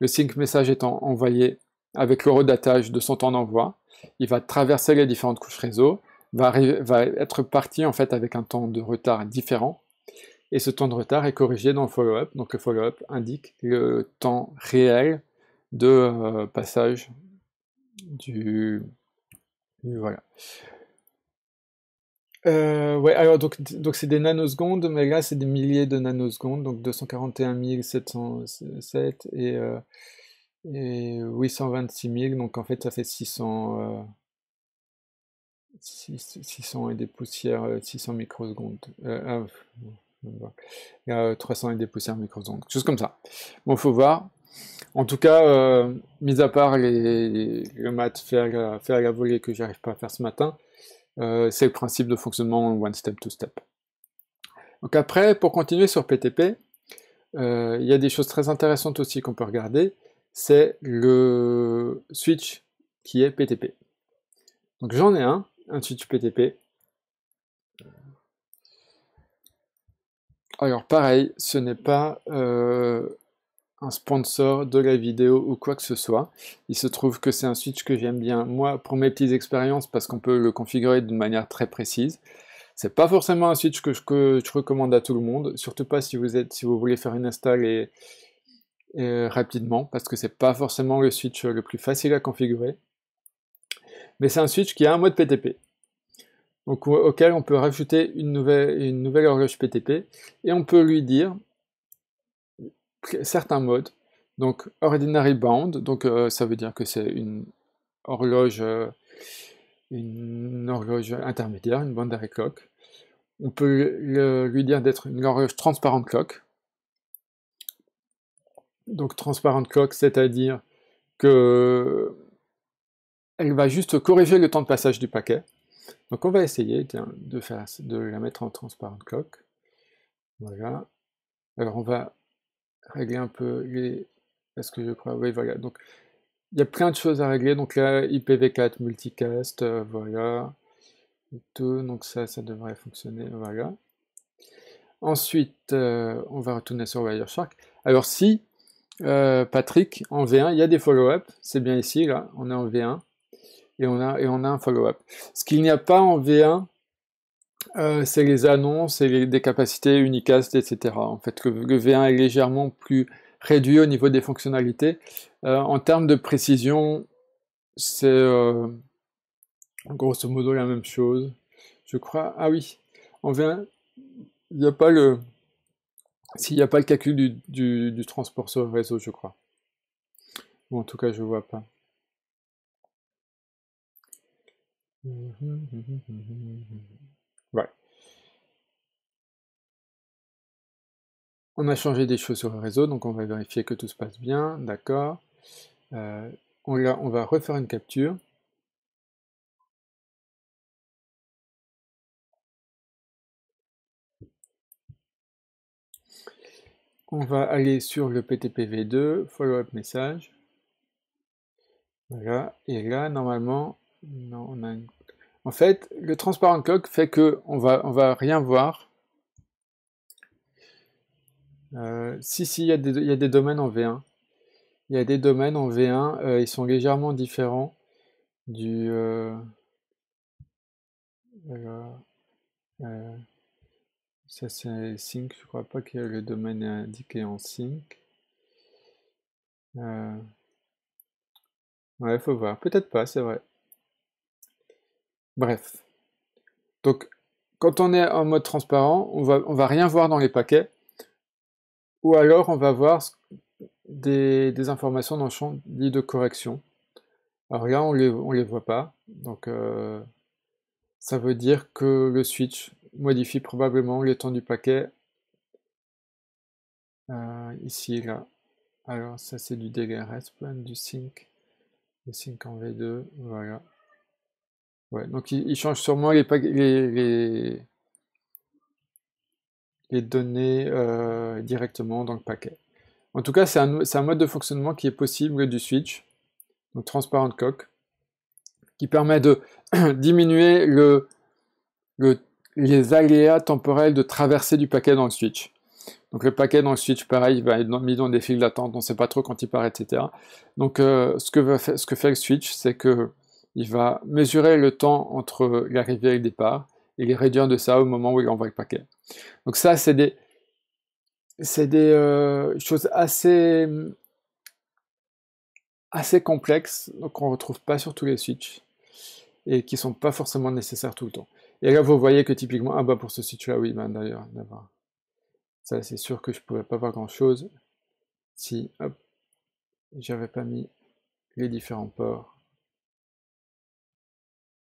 Le sync message étant envoyé avec le redatage de son temps d'envoi, il va traverser les différentes couches réseau, va, être parti en fait avec un temps de retard différent, et ce temps de retard est corrigé dans le follow-up. Donc le follow-up indique le temps réel de euh, passage du voilà, euh, ouais, alors donc donc c'est des nanosecondes, mais là c'est des milliers de nanosecondes, donc 241 707 euh, et, euh, et 826 000, donc en fait ça fait 600 600 euh, et des poussières, 600 microsecondes. 300 ah, et des poussières microsecondes, chose comme ça. Bon, faut voir. En tout cas, mis à part les, le maths faire, faire la volée que j'arrive pas à faire ce matin, euh, c'est le principe de fonctionnement one step to step. Donc après, pour continuer sur PTP, euh, il y a des choses très intéressantes aussi qu'on peut regarder. C'est le switch qui est PTP. Donc j'en ai un, un switch PTP. Alors pareil, ce n'est pas euh, un sponsor de la vidéo ou quoi que ce soit. Il se trouve que c'est un switch que j'aime bien moi pour mes petites expériences parce qu'on peut le configurer d'une manière très précise. C'est pas forcément un switch que je, que recommande à tout le monde, surtout pas si vous êtes si vous voulez faire une install et, rapidement parce que c'est pas forcément le switch le plus facile à configurer. Mais c'est un switch qui a un mode PTP. Donc, auquel on peut rajouter une nouvelle, une nouvelle horloge PTP et on peut lui dire certains modes. Donc Ordinary Bound, donc euh, ça veut dire que c'est une horloge, euh, une horloge intermédiaire, une Boundary Clock. On peut lui dire d'être une horloge transparente Clock. Donc transparente Clock, c'est-à-dire que elle va juste corriger le temps de passage du paquet. Donc on va essayer de, faire, de la mettre en transparente Clock. Voilà. Alors on va régler un peu les... Est-ce que je crois Oui, voilà. Donc, il y a plein de choses à régler. Donc là, IPv4 multicast, euh, voilà. tout, donc ça, ça devrait fonctionner, voilà. Ensuite, euh, on va retourner sur Wireshark. Alors si, euh, Patrick, en V1, il y a des follow-up. C'est bien ici, là, on est en V1. Et on a, et on a un follow-up. Ce qu'il n'y a pas en V1, euh, c'est les annonces et les, des capacités unicast, etc. En fait, que, V1 est légèrement plus réduit au niveau des fonctionnalités. Euh, en termes de précision, c'est euh, grosso modo la même chose. Je crois. Ah oui, en V1, il n'y a pas le. S'il n'y a pas le calcul du, du, du transport sur le réseau, je crois. Ou en tout cas, je ne vois pas. Hum, hum, hum, On a changé des choses sur le réseau, donc on va vérifier que tout se passe bien, d'accord. Euh, on, on va refaire une capture. On va aller sur le PTPV2, follow-up message. Voilà, et là, normalement, non, on en fait, le transparent coq fait que on va, on va rien voir euh, si, si, il y, a des, domaines en V1. Il y a des domaines en V1, euh, ils sont légèrement différents du. Euh, ça, c'est sync, je crois pas que le domaine est indiqué en sync. Ouais, faut voir. Peut-être pas, c'est vrai. Bref. Donc, quand on est en mode transparent, on va, on va rien voir dans les paquets. Ou alors, on va voir des, informations dans le champ dit de correction. Alors là, on les, ne les voit pas. Donc, euh, ça veut dire que le switch modifie probablement les temps du paquet. Euh, ici là. Alors, ça, c'est du DLRS, du sync. Le sync en V2, voilà. Ouais, donc il, change sûrement les, les, les, les données euh, directement dans le paquet. En tout cas, c'est un, mode de fonctionnement qui est possible du switch, donc transparent coque, qui permet de [CLEARS THROAT] diminuer le, les aléas temporels de traversée du paquet dans le switch. Donc le paquet dans le switch, pareil, il va être mis dans des files d'attente, on ne sait pas trop quand il part, etc. Donc euh, ce, que fait, ce, que fait le switch, c'est que il va mesurer le temps entre l'arrivée et le départ, et les réduire de ça au moment où il envoie le paquet. Donc ça, c'est des, c'est des euh, choses assez, assez complexes, donc on ne retrouve pas sur tous les switches, et qui sont pas forcément nécessaires tout le temps. Et là, vous voyez que typiquement, ah bah pour ce switch-là, oui, ben d'ailleurs, d'abord. Ça, c'est sûr que je ne pas voir grand-chose si, j'avais pas mis les différents ports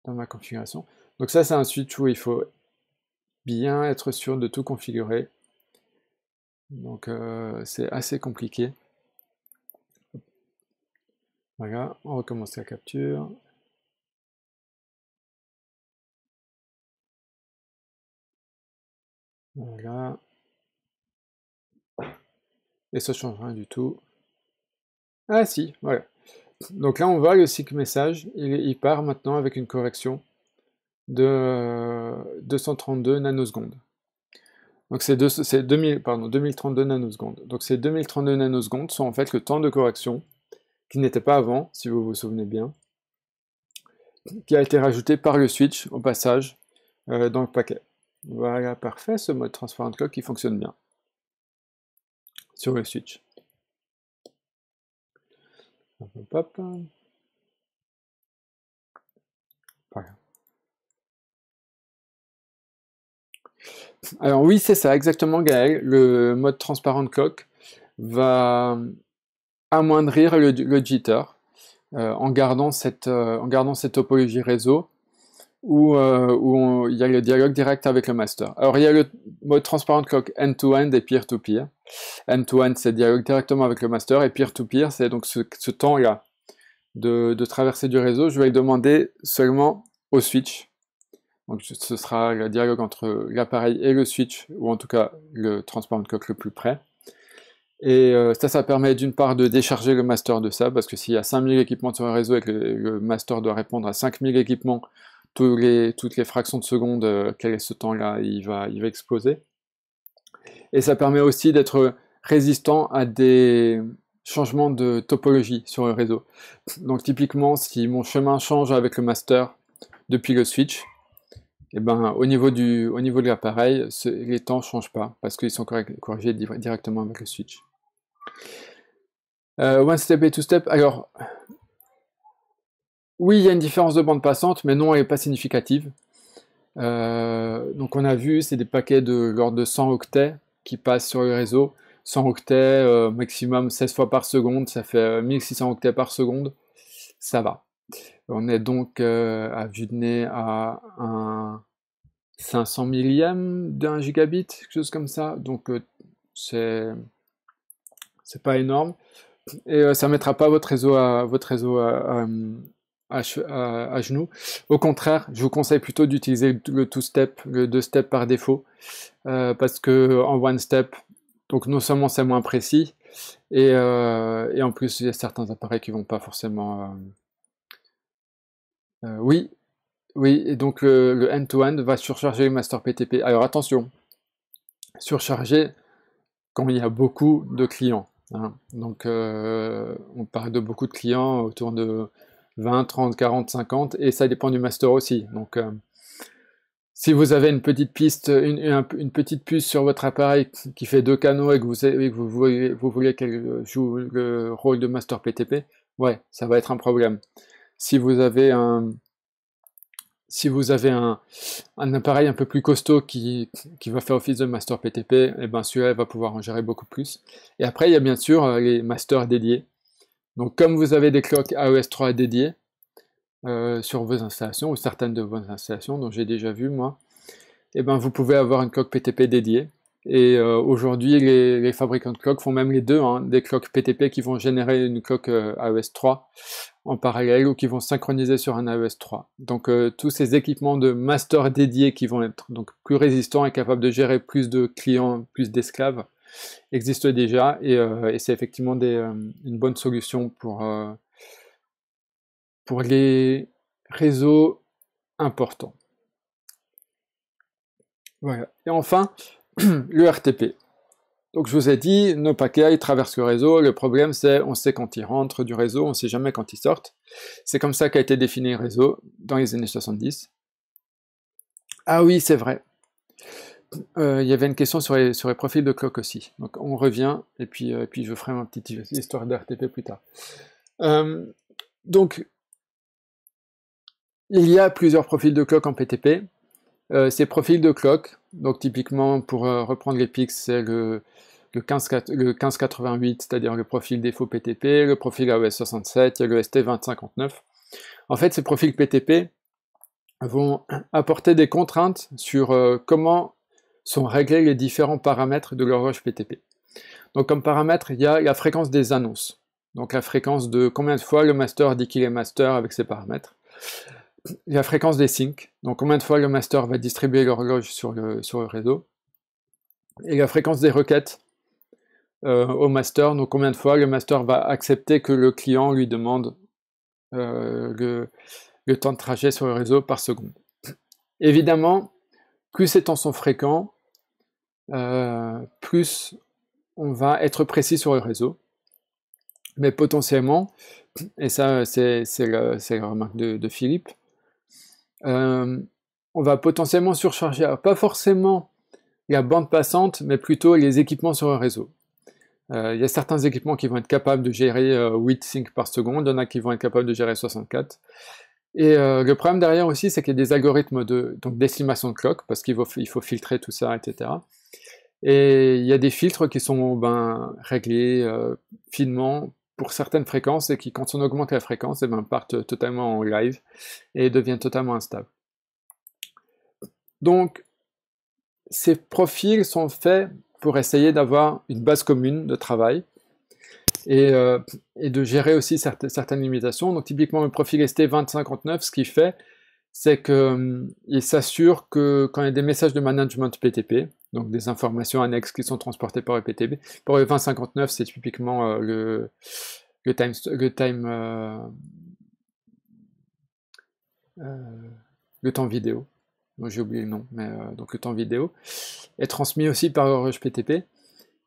dans ma configuration. Donc ça, c'est un switch où il faut bien être sûr de tout configurer. Donc euh, c'est assez compliqué. Voilà, on recommence la capture. Voilà. Et ça change rien du tout. Ah si, voilà. Donc là on voit le cycle message, il part maintenant avec une correction de 232 euh, nanosecondes. Donc c'est 2032 nanosecondes. Donc ces 2032 nanosecondes sont en fait le temps de correction qui n'était pas avant, si vous vous souvenez bien, qui a été rajouté par le switch au passage euh, dans le paquet. Voilà, parfait, ce mode transparent code qui fonctionne bien sur le switch. Hop, Alors oui, c'est ça, exactement Gaël. Le mode transparent clock va amoindrir le, jitter euh, en, gardant cette, euh, en gardant cette topologie réseau où, euh, il y a le dialogue direct avec le master. Alors il y a le mode transparent clock end-to-end et peer-to-peer. End-to-end, c'est dialogue directement avec le master, et peer-to-peer, c'est donc ce, temps-là de, de traversée du réseau. Je vais le demander seulement au switch donc ce sera le dialogue entre l'appareil et le switch, ou en tout cas le transport de coque le plus près. Et euh, ça, ça permet d'une part de décharger le master de ça, parce que s'il y a 5000 équipements sur le réseau et que le, master doit répondre à 5000 équipements toutes les fractions de seconde, euh, quel est ce temps-là, il va, il va exploser. Et ça permet aussi d'être résistant à des changements de topologie sur le réseau. Donc typiquement, si mon chemin change avec le master depuis le switch, eh ben, au, niveau du, au niveau de l'appareil, les temps ne changent pas parce qu'ils sont corrigés directement avec le switch. Euh, one step et two step, alors oui, il y a une différence de bande passante, mais non, elle n'est pas significative. Euh, donc on a vu, c'est des paquets de l'ordre de 100 octets qui passent sur le réseau. 100 octets, euh, maximum 16 fois par seconde, ça fait 1600 octets par seconde. Ça va. On est donc euh, à vue de nez à un 500 millième d'un gigabit, quelque chose comme ça. Donc euh, c'est pas énorme et ça euh, ça mettra pas votre réseau à votre réseau à, genoux. Au contraire, je vous conseille plutôt d'utiliser le two-step, le deux-step par défaut, parce que en one-step, donc non seulement c'est moins précis, et, en plus il y a certains appareils qui ne vont pas forcément euh, oui, oui, et donc le, end-to-end va surcharger le master PTP. Alors attention, surcharger quand il y a beaucoup de clients. Hein. Donc euh, on parle de beaucoup de clients autour de 20, 30, 40, 50, et ça dépend du master aussi. Donc euh, si vous avez une petite piste, une, petite puce sur votre appareil qui fait deux canaux et que vous, voulez, vous qu'elle joue le rôle de master PTP, ouais, ça va être un problème si vous avez un, si vous avez un, appareil un peu plus costaud qui, va faire office de master PTP, et eh ben celui-là va pouvoir en gérer beaucoup plus. Et après, il y a bien sûr euh, les masters dédiés. Donc comme vous avez des clocks AES 3 dédiées euh, sur vos installations, ou certaines de vos installations dont j'ai déjà vu moi, et eh ben vous pouvez avoir une cloque PTP dédiée. Et euh, aujourd'hui, les, fabricants de clocks font même les deux, hein, des cloques PTP qui vont générer une cloque AES 3 en parallèle ou qui vont synchroniser sur un AES 3. Donc euh, tous ces équipements de master dédiés qui vont être donc plus résistants et capables de gérer plus de clients, plus d'esclaves existent déjà et, euh, c'est effectivement euh, une bonne solution pour, pour les réseaux importants. Voilà. Et enfin, [CLEARS THROAT] le RTP. Donc je vous ai dit, nos paquets traversent le réseau, le problème c'est on sait quand ils rentrent du réseau, on ne sait jamais quand ils sortent. C'est comme ça qu'a été défini le réseau dans les années 70. Ah oui, c'est vrai. Euh, il y avait une question sur les, sur les profils de clock aussi. Donc on revient et puis, euh, puis je ferai ma petite histoire d'RTP plus tard. Euh, donc il y a plusieurs profils de cloques en PTP. Euh, ces profils de clock, donc typiquement pour euh, reprendre les pics, c'est euh, le, 15, 1588, c'est-à-dire le profil défaut PTP, le profil aos 67 a le ST2059. En fait, ces profils PTP vont apporter des contraintes sur comment sont réglés les différents paramètres de l'horloge PTP. Donc comme paramètre, il y a la fréquence des annonces. Donc la fréquence de combien de fois le master dit qu'il est master avec ses paramètres la fréquence des syncs, donc combien de fois le master va distribuer l'horloge sur le, sur le réseau, et la fréquence des requêtes euh, au master, donc combien de fois le master va accepter que le client lui demande euh, le, temps de trajet sur le réseau par seconde. Évidemment, plus ces temps sont fréquents, euh, plus on va être précis sur le réseau. Mais potentiellement, et ça c'est la, remarque de Philippe, euh, on va potentiellement surcharger, pas forcément la bande passante, mais plutôt les équipements sur un réseau. Euh, il y a certains équipements qui vont être capables de gérer 8 euh, syncs par seconde, il y en a qui vont être capables de gérer 64. Et le problème derrière aussi, c'est qu'il y a des algorithmes de, donc d'estimation de clock, parce qu'il faut, il faut filtrer tout ça, etc. Et il y a des filtres qui sont ben, réglés finement pour certaines fréquences et qui, quand on augmente la fréquence, eh ben partent totalement en live et deviennent totalement instables. Donc, ces profils sont faits pour essayer d'avoir une base commune de travail et, euh, de gérer aussi certaines limitations. Donc, typiquement, le profil ST2059, ce qu'il fait, c'est qu'il hum, s'assure que quand il y a des messages de management PTP, donc des informations annexes qui sont transportées par EPTB. Pour le 2059, c'est typiquement euh, le, le time, euh, euh, le, temps vidéo. J'ai oublié le nom, mais donc le temps vidéo est transmis aussi par Orange PTP.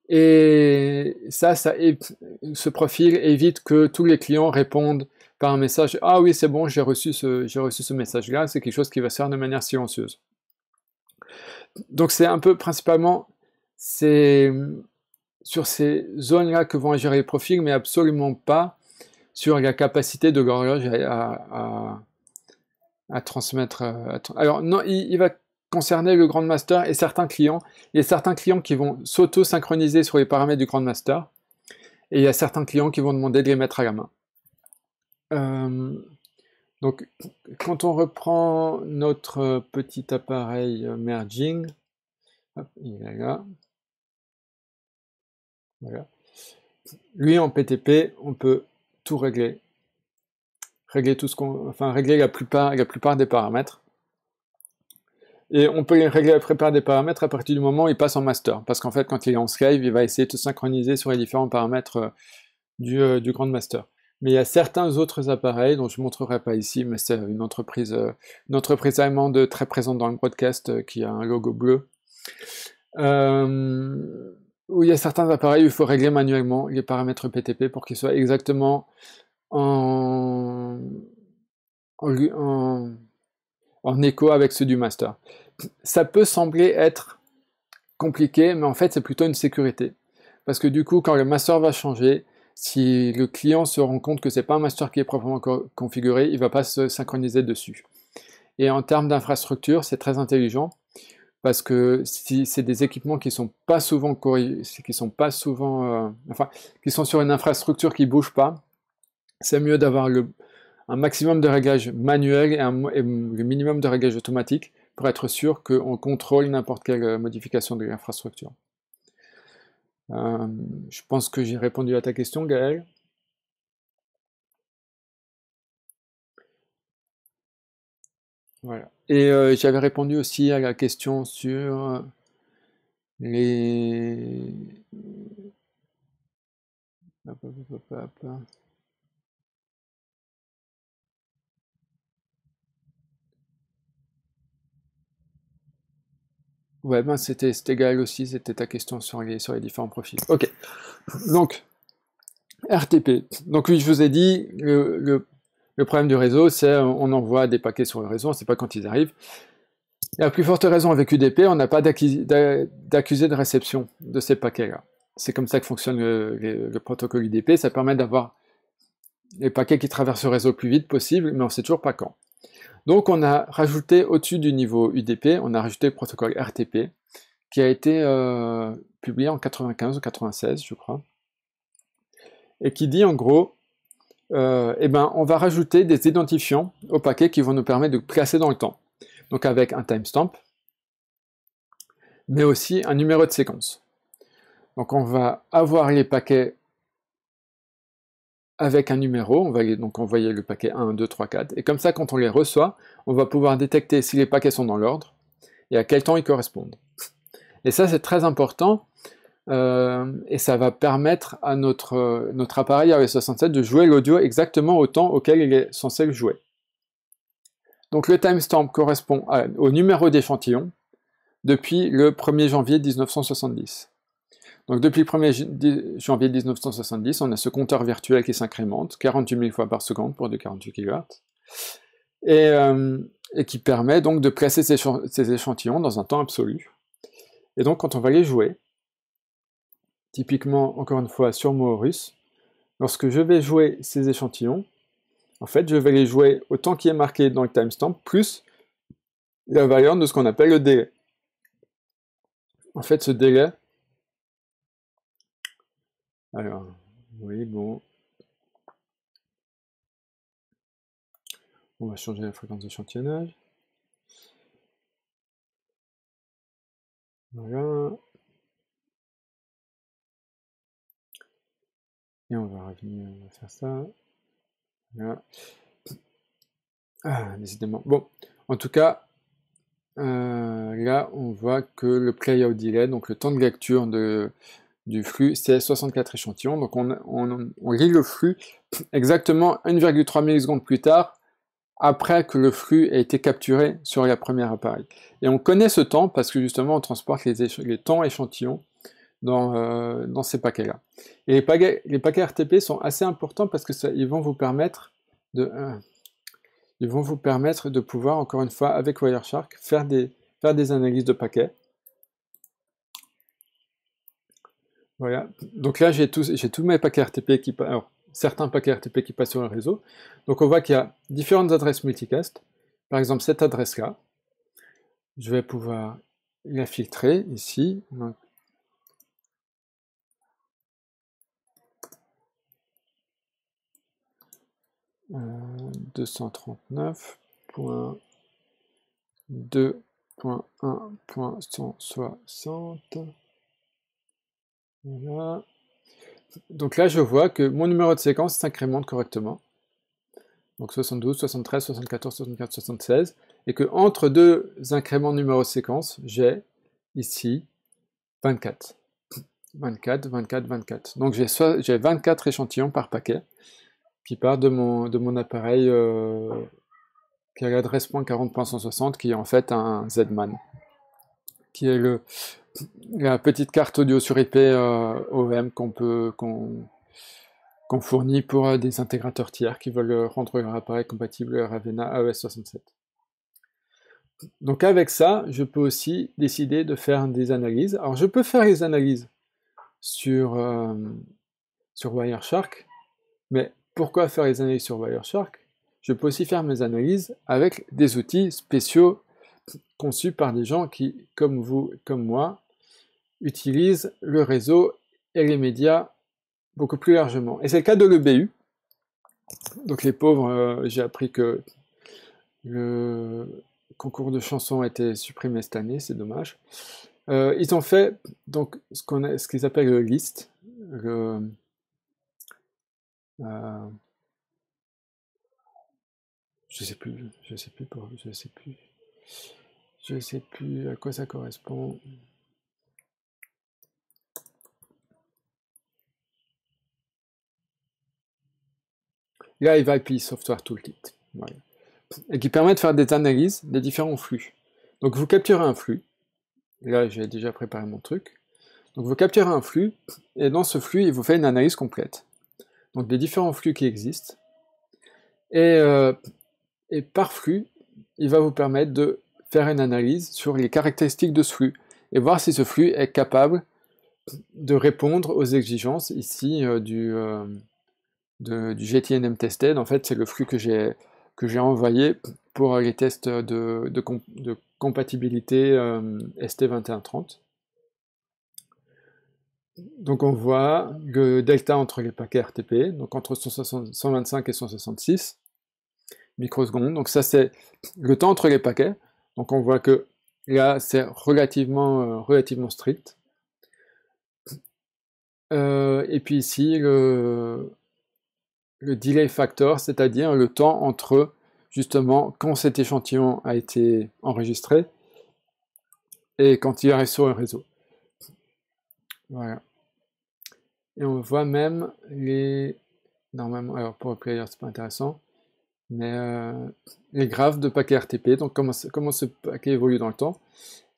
Et ça, ça ce profil évite que tous les clients répondent par un message Ah oui, c'est bon, j'ai reçu ce, reçu ce message-là. C'est quelque chose qui va se faire de manière silencieuse donc c'est un peu principalement c'est sur ces zones-là que vont agir les profils, mais absolument pas sur la capacité de l'horloge à, à, transmettre. Euh, alors non, il, va concerner le Grand Master et certains clients. Il y a certains clients qui vont s'auto-synchroniser sur les paramètres du Grand Master, et il y a certains clients qui vont demander de les mettre à la main. Euh, donc, quand on reprend notre euh, petit appareil euh, merging, il est là, Lui, en PTP, on peut tout régler. Régler tout ce qu'on, enfin, régler la plupart, la plupart des paramètres. Et on peut régler la plupart des paramètres à partir du moment où il passe en master. Parce qu'en fait, quand il est en slave, il va essayer de synchroniser sur les différents paramètres euh, du grand master. Mais il y a certains autres appareils dont je ne montrerai pas ici, mais c'est une entreprise, euh, entreprise allemande très présente dans le broadcast, euh, qui a un logo bleu. Euh, où il y a certains appareils où il faut régler manuellement les paramètres PTP pour qu'ils soient exactement en, en, en écho avec ceux du master. Ça peut sembler être compliqué, mais en fait c'est plutôt une sécurité. Parce que du coup, quand le master va changer, si le client se rend compte que ce n'est pas un master qui est proprement configuré, il ne va pas se synchroniser dessus. Et en termes d'infrastructure, c'est très intelligent parce que si c'est des équipements qui sont pas souvent qui sont pas souvent euh, enfin qui sont sur une infrastructure qui bouge pas, c'est mieux d'avoir un maximum de réglages manuels et, et le minimum de réglages automatiques pour être sûr qu'on contrôle n'importe quelle euh, modification de l'infrastructure je pense que j'ai répondu à ta question, Gaël. Voilà. Et j'avais répondu aussi à la question sur les... Ouais, ben c'était égal aussi, c'était ta question sur les, sur les différents profils. Ok. Donc, RTP. Donc oui, je vous ai dit, le, problème du réseau, c'est on envoie des paquets sur le réseau, on ne sait pas quand ils arrivent. La plus forte raison avec UDP, on n'a pas d'accusé de réception de ces paquets-là. C'est comme ça que fonctionne le, le protocole UDP, ça permet d'avoir les paquets qui traversent le réseau le plus vite possible, mais on ne sait toujours pas quand. Donc on a rajouté au-dessus du niveau UDP, on a rajouté le protocole RTP, qui a été euh, publié en 95 ou 96, je crois, et qui dit en gros, euh, eh ben, on va rajouter des identifiants au paquet qui vont nous permettre de placer dans le temps. Donc avec un timestamp, mais aussi un numéro de séquence. Donc on va avoir les paquets avec un numéro, on va donc envoyer le paquet 1, 2, 3, 4, et comme ça quand on les reçoit, on va pouvoir détecter si les paquets sont dans l'ordre, et à quel temps ils correspondent. Et ça c'est très important, euh, et ça va permettre à notre, euh, appareil av 67 de jouer l'audio exactement au temps auquel il est censé le jouer. Donc le timestamp correspond au numéro d'échantillon depuis le 1er janvier 1970. Donc depuis le 1er janvier 1970, on a ce compteur virtuel qui s'incrémente 48 000 fois par seconde pour des 48 kW. Euh, et, qui permet donc de placer ces, échantillons dans un temps absolu. Et donc quand on va les jouer, typiquement encore une fois sur Mohorus, lorsque je vais jouer ces échantillons, en fait je vais les jouer au temps qui est marqué dans le timestamp plus la valeur de ce qu'on appelle le délai. En fait ce délai, alors, oui, bon. On va changer la fréquence d'échantillonnage. Voilà. Et on va revenir, on va faire ça. Voilà. Ah, décidément. Bon, en tout cas, euh, là, on voit que le play out delay, donc le temps de lecture de, du flux c'est 64 échantillons Donc on, lit le flux exactement 1,3 millisecondes plus tard, après que le flux ait été capturé sur la première appareil. Et on connaît ce temps parce que justement on transporte les, les temps échantillons euh, dans, ces paquets-là. Et les paquets, les paquets, RTP sont assez importants parce que ça, ils vont vous permettre de... Euh, ils vont vous permettre de pouvoir, encore une fois, avec Wireshark, faire des, faire des analyses de paquets Donc là, j'ai tous, j'ai tous mes paquets RTP qui alors, certains paquets RTP qui passent sur le réseau. Donc on voit qu'il y a différentes adresses multicast. Par exemple, cette adresse-là, je vais pouvoir la filtrer ici. Donc, euh, Mhm. Donc là, je vois que mon numéro de séquence s'incrémente correctement. Donc 72, 73, 74, 75, 76. Et que entre deux incréments de numéro de séquence, j'ai ici 24. 24, 24, 24. Donc j'ai 24 échantillons par paquet qui part de mon, de mon appareil euh, qui a l'adresse 40.160 qui est en fait un Z-Man, qui est le, la petite carte audio sur IP euh, OM qu'on peut qu'on fournit pour euh, des intégrateurs tiers qui veulent euh, rendre leur appareil compatible Ravena AES67. E Donc avec ça, je peux aussi décider de faire des analyses. Alors je peux faire des analyses sur, sur Wireshark, mais pourquoi faire les analyses sur Wireshark Je peux aussi faire mes analyses avec des outils spéciaux conçus par des gens qui, comme vous, comme moi, utilisent le réseau et les médias beaucoup plus largement. Et c'est le cas de l'EBU. Donc les pauvres, euh, j'ai appris que le concours de chansons a été supprimé cette année, c'est dommage. Euh, ils ont fait donc ce qu'on ce qu'ils appellent le list, euh, je sais plus, je sais plus, je sais plus, je sais plus à quoi ça correspond. Live Software Toolkit, et qui permet de faire des analyses des différents flux. Donc vous capturez un flux, là j'ai déjà préparé mon truc, donc vous capturez un flux, et dans ce flux il vous fait une analyse complète. Donc des différents flux qui existent, et, euh, par flux, il va vous permettre de faire une analyse sur les caractéristiques de ce flux, et voir si ce flux est capable de répondre aux exigences ici euh, du... Euh, de, du GTNM tested, en fait, c'est le flux que j'ai que j'ai envoyé pour les tests de, de, compatibilité euh, ST2130. Donc on voit le delta entre les paquets RTP, donc entre 125 et 166 microsecondes. Donc ça c'est le temps entre les paquets. Donc on voit que là c'est relativement, euh, relativement strict. Euh, et puis ici, le, le delay factor, c'est-à-dire le temps entre justement quand cet échantillon a été enregistré et quand il arrive sur un réseau. Voilà. Et on voit même les... Normalement, alors pour le player c'est pas intéressant, mais euh, les graphes de paquets RTP, donc comment, comment ce paquet évolue dans le temps.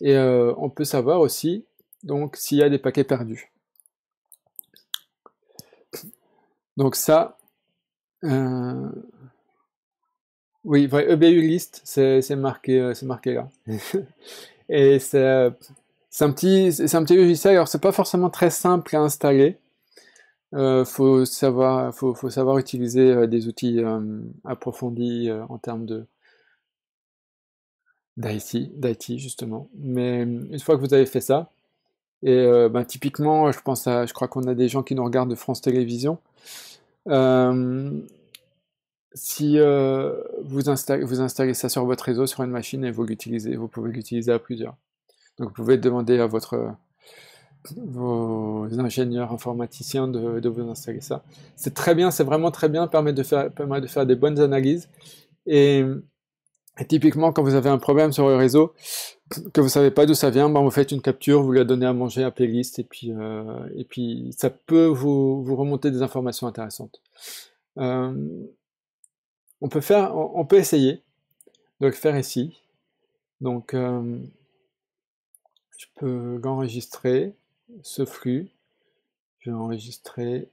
Et euh, on peut savoir aussi donc s'il y a des paquets perdus. Donc ça, euh, oui, EBU list, c'est marqué, euh, marqué là. [LAUGHS] et c'est un, petit, un petit logiciel, alors c'est pas forcément très simple à installer. Euh, Il faut savoir, utiliser des outils approfondis en termes de d'IT, justement. Mais une fois que vous avez fait ça, et ben, typiquement, je pense je crois qu'on a des gens qui nous regardent de France Télévisions. Euh, si euh, vous, vous installez ça sur votre réseau, sur une machine, et vous, l'utilisez, vous pouvez l'utiliser à plusieurs. Donc vous pouvez demander à votre, vos ingénieurs informaticiens de, vous installer ça. C'est très bien, c'est vraiment très bien, permet de faire, permet de faire des bonnes analyses. Et et typiquement, quand vous avez un problème sur le réseau, que vous savez pas d'où ça vient, ben vous faites une capture, vous la donnez à manger à playlist, et puis, euh, et puis ça peut vous, remonter des informations intéressantes. Euh, on peut faire, on, peut essayer de le faire ici. Donc, euh, je peux enregistrer ce flux. Je vais enregistrer.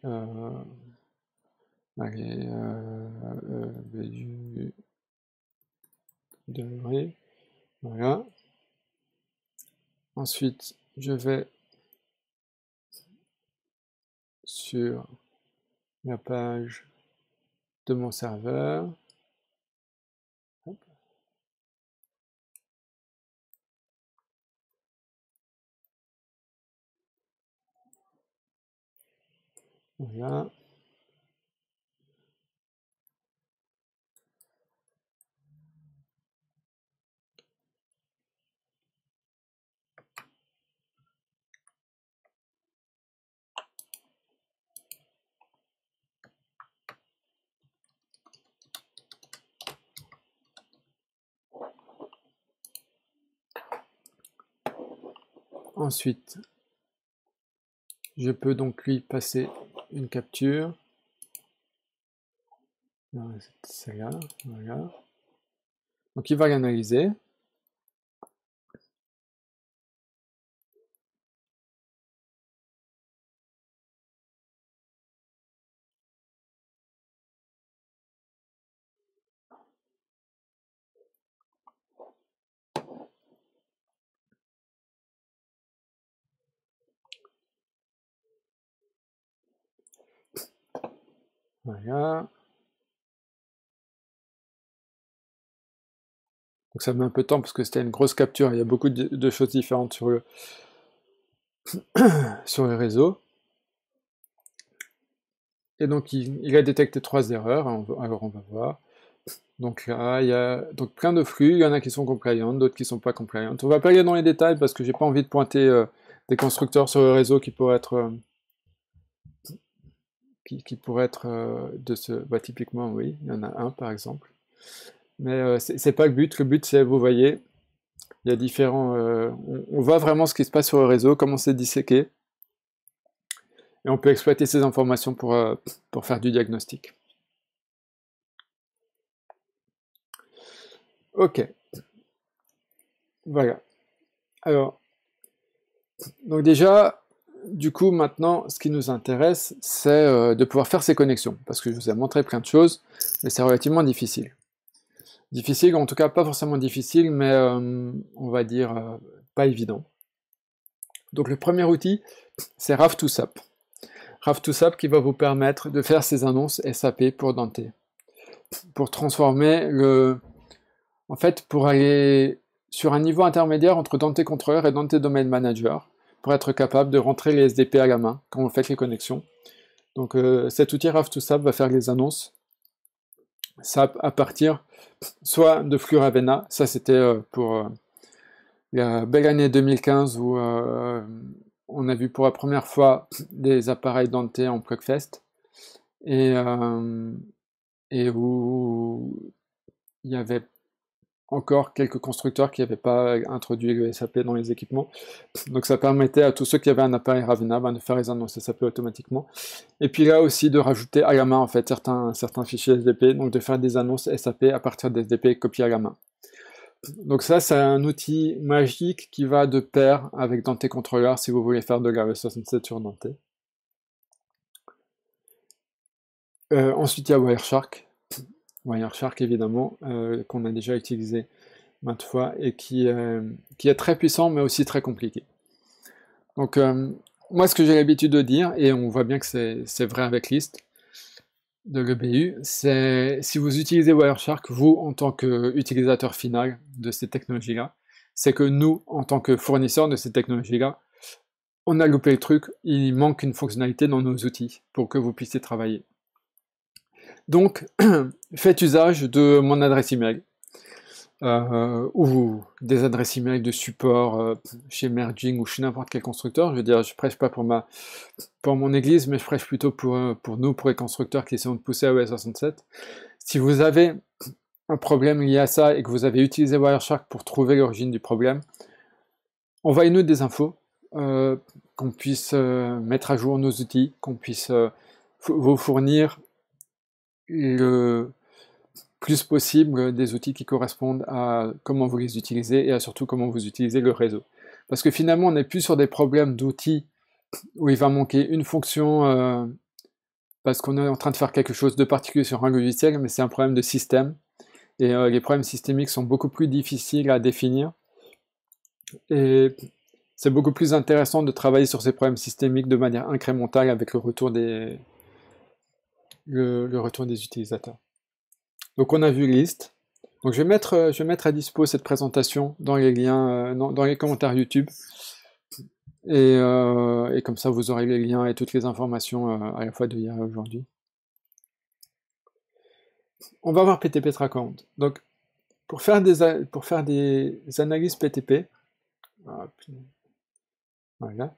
Voilà. Ensuite, je vais sur la page de mon serveur. Voilà. Ensuite, je peux donc lui passer une capture. Donc il va l'analyser. Voilà. Donc ça met un peu de temps parce que c'était une grosse capture. Il y a beaucoup de, choses différentes sur le [COUGHS] sur réseaux. Et donc il, a détecté trois erreurs. Hein, alors on va voir. Donc là, il y a donc plein de flux. Il y en a qui sont compliantes, d'autres qui sont pas compliantes. On va pas aller dans les détails parce que j'ai pas envie de pointer euh, des constructeurs sur le réseau qui pourraient être euh, qui, pourrait être euh, de ce. Bah, typiquement, oui, il y en a un par exemple. Mais euh, c'est pas le but. Le but, c'est, vous voyez, il y a différents. Euh, on, voit vraiment ce qui se passe sur le réseau, comment c'est disséqué. Et on peut exploiter ces informations pour, pour faire du diagnostic. Ok. Voilà. Alors, donc déjà, du coup, maintenant, ce qui nous intéresse, c'est euh, de pouvoir faire ces connexions, parce que je vous ai montré plein de choses, mais c'est relativement difficile. Difficile, en tout cas pas forcément difficile, mais euh, on va dire euh, pas évident. Donc le premier outil, c'est rav 2 sap rav 2 sap qui va vous permettre de faire ces annonces SAP pour Dante, pour transformer le... En fait, pour aller sur un niveau intermédiaire entre Dante Contrôleur et Dante Domain Manager, être capable de rentrer les SDP à la main quand vous faites les connexions. Donc euh, cet outil RAF2SAP va faire les annonces ça à partir soit de flux ça c'était euh, pour euh, la belle année 2015 où on a vu pour la première fois des appareils dentés en Plugfest et, et où il y avait encore quelques constructeurs qui n'avaient pas introduit le SAP dans les équipements. Donc ça permettait à tous ceux qui avaient un appareil Ravena ben, de faire les annonces SAP automatiquement. Et puis là aussi de rajouter à la main en fait certains, fichiers SDP, donc de faire des annonces SAP à partir d'SDP copiés à la main. Donc ça, c'est un outil magique qui va de pair avec Dante Controller si vous voulez faire de la 67 e sur Dante. Euh, ensuite, il y a Wireshark. Wireshark évidemment, euh, qu'on a déjà utilisé maintes fois et qui, euh, qui, est très puissant mais aussi très compliqué. Donc euh, moi ce que j'ai l'habitude de dire, et on voit bien que c'est vrai avec List de l'EBU, c'est si vous utilisez Wireshark, vous en tant qu'utilisateur final de ces technologies-là, c'est que nous, en tant que fournisseurs de ces technologies-là, on a loupé le truc, il manque une fonctionnalité dans nos outils pour que vous puissiez travailler. Donc, [CLEARS THROAT] faites usage de mon adresse email euh, ou des adresses email de support euh, chez Merging ou chez n'importe quel constructeur. Je veux dire, je prêche pas pour ma pour mon église, mais je prêche plutôt pour, euh, pour nous, pour les constructeurs qui essaient de pousser à OS 67. Si vous avez un problème lié à ça et que vous avez utilisé Wireshark pour trouver l'origine du problème, envoyez-nous des infos, qu'on puisse mettre à jour nos outils, qu'on puisse vous fournir le plus possible des outils qui correspondent à comment vous les utilisez et à surtout comment vous utilisez le réseau. Parce que finalement, on n'est plus sur des problèmes d'outils où il va manquer une fonction euh, parce qu'on est en train de faire quelque chose de particulier sur un logiciel, mais c'est un problème de système. Et euh, les problèmes systémiques sont beaucoup plus difficiles à définir. Et c'est beaucoup plus intéressant de travailler sur ces problèmes systémiques de manière incrémentale avec le retour des, le, retour des utilisateurs. Donc on a vu liste. Donc je vais mettre, je vais mettre à dispo cette présentation dans les liens, euh, dans, les commentaires YouTube. Et, euh, et, comme ça, vous aurez les liens et toutes les informations euh, à la fois de hier et aujourd'hui. On va voir PTP Track Donc, pour faire des, pour faire des analyses PTP, voilà.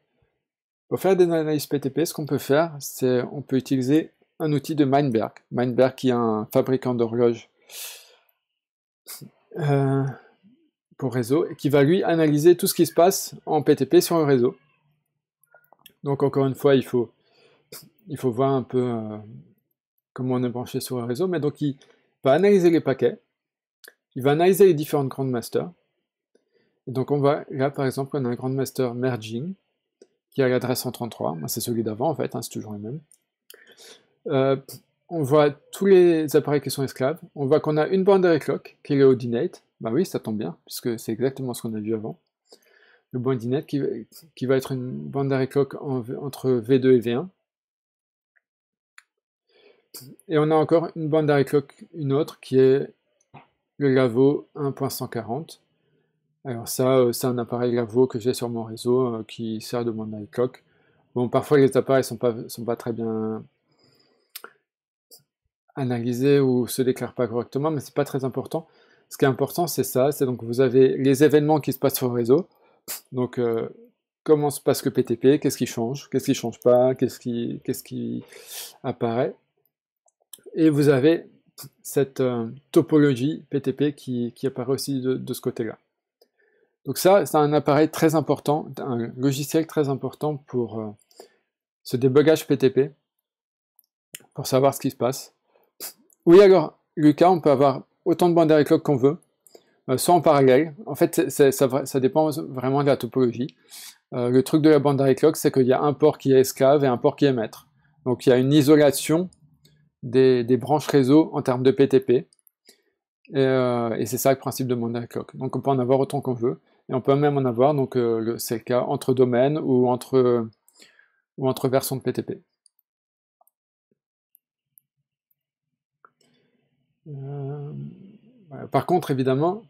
Pour faire des analyses PTP, ce qu'on peut faire, c'est on peut utiliser un outil de Meinberg. Meinberg qui est un fabricant d'horloges euh, pour réseau et qui va lui analyser tout ce qui se passe en PTP sur le réseau. Donc encore une fois, il faut, il faut voir un peu euh, comment on est branché sur le réseau. Mais donc il va analyser les paquets, il va analyser les différentes Grandmasters. donc on va, là par exemple, on a un grand master merging qui a l'adresse 133, c'est celui d'avant en fait, hein, c'est toujours le même. Euh, on voit tous les appareils qui sont esclaves. On voit qu'on a une bande clock qui est le Odinate. Bah oui, ça tombe bien, puisque c'est exactement ce qu'on a vu avant. Le boundinate qui, qui va être une bande clock en, entre V2 et V1. Et on a encore une bande boundary clock, une autre, qui est le Lavo 1.140. Alors ça, euh, c'est un appareil Lavo que j'ai sur mon réseau euh, qui sert de mon clock. Bon, parfois les appareils sont pas, sont pas très bien Analyser ou se déclare pas correctement, mais c'est pas très important. Ce qui est important, c'est ça, c'est donc vous avez les événements qui se passent sur le réseau, donc euh, comment se passe le PTP, qu'est-ce qui change, qu'est-ce qui change pas, qu'est-ce qui, qu'est-ce qui apparaît. Et vous avez cette euh, topologie PTP qui, apparaît aussi de, ce côté-là. Donc ça, c'est un appareil très important, un logiciel très important pour euh, ce débogage PTP, pour savoir ce qui se passe. Oui, alors, Lucas, on peut avoir autant de boundary clock qu'on veut, euh, soit en parallèle. En fait, ça, dépend vraiment de la topologie. Euh, le truc de la boundary clock, c'est qu'il y a un port qui est esclave et un port qui est maître. Donc il y a une isolation des, branches réseau en termes de PTP. Euh, et, c'est ça le principe de à clock. Donc on peut en avoir autant qu'on veut. Et on peut même en avoir, donc c'est le cas entre domaines ou entre, ou entre versions de PTP. Euh, par contre, évidemment,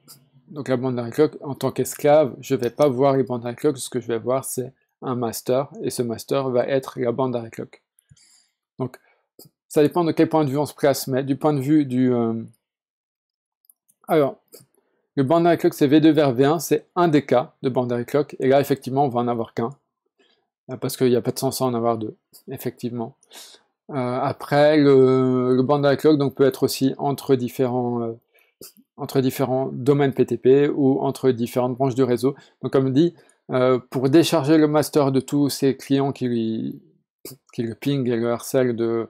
donc la Bandai Clock, en tant qu'esclave, je ne vais pas voir les Bandai Clock, ce que je vais voir, c'est un master, et ce master va être la à Clock. Donc, ça dépend de quel point de vue on se place, mais du point de vue du... Euh, alors, le Bandai Clock, c'est V2 vers V1, c'est un des cas de Bandary Clock, et là, effectivement, on va en avoir qu'un, euh, parce qu'il n'y a pas de sens à en avoir deux, effectivement. Euh, après, le, le Bandai Clock donc, peut être aussi entre différents, euh, entre différents domaines PTP ou entre différentes branches du réseau. Donc, comme dit, euh, pour décharger le master de tous ses clients qui, lui, qui le pingent et le harcèlent de,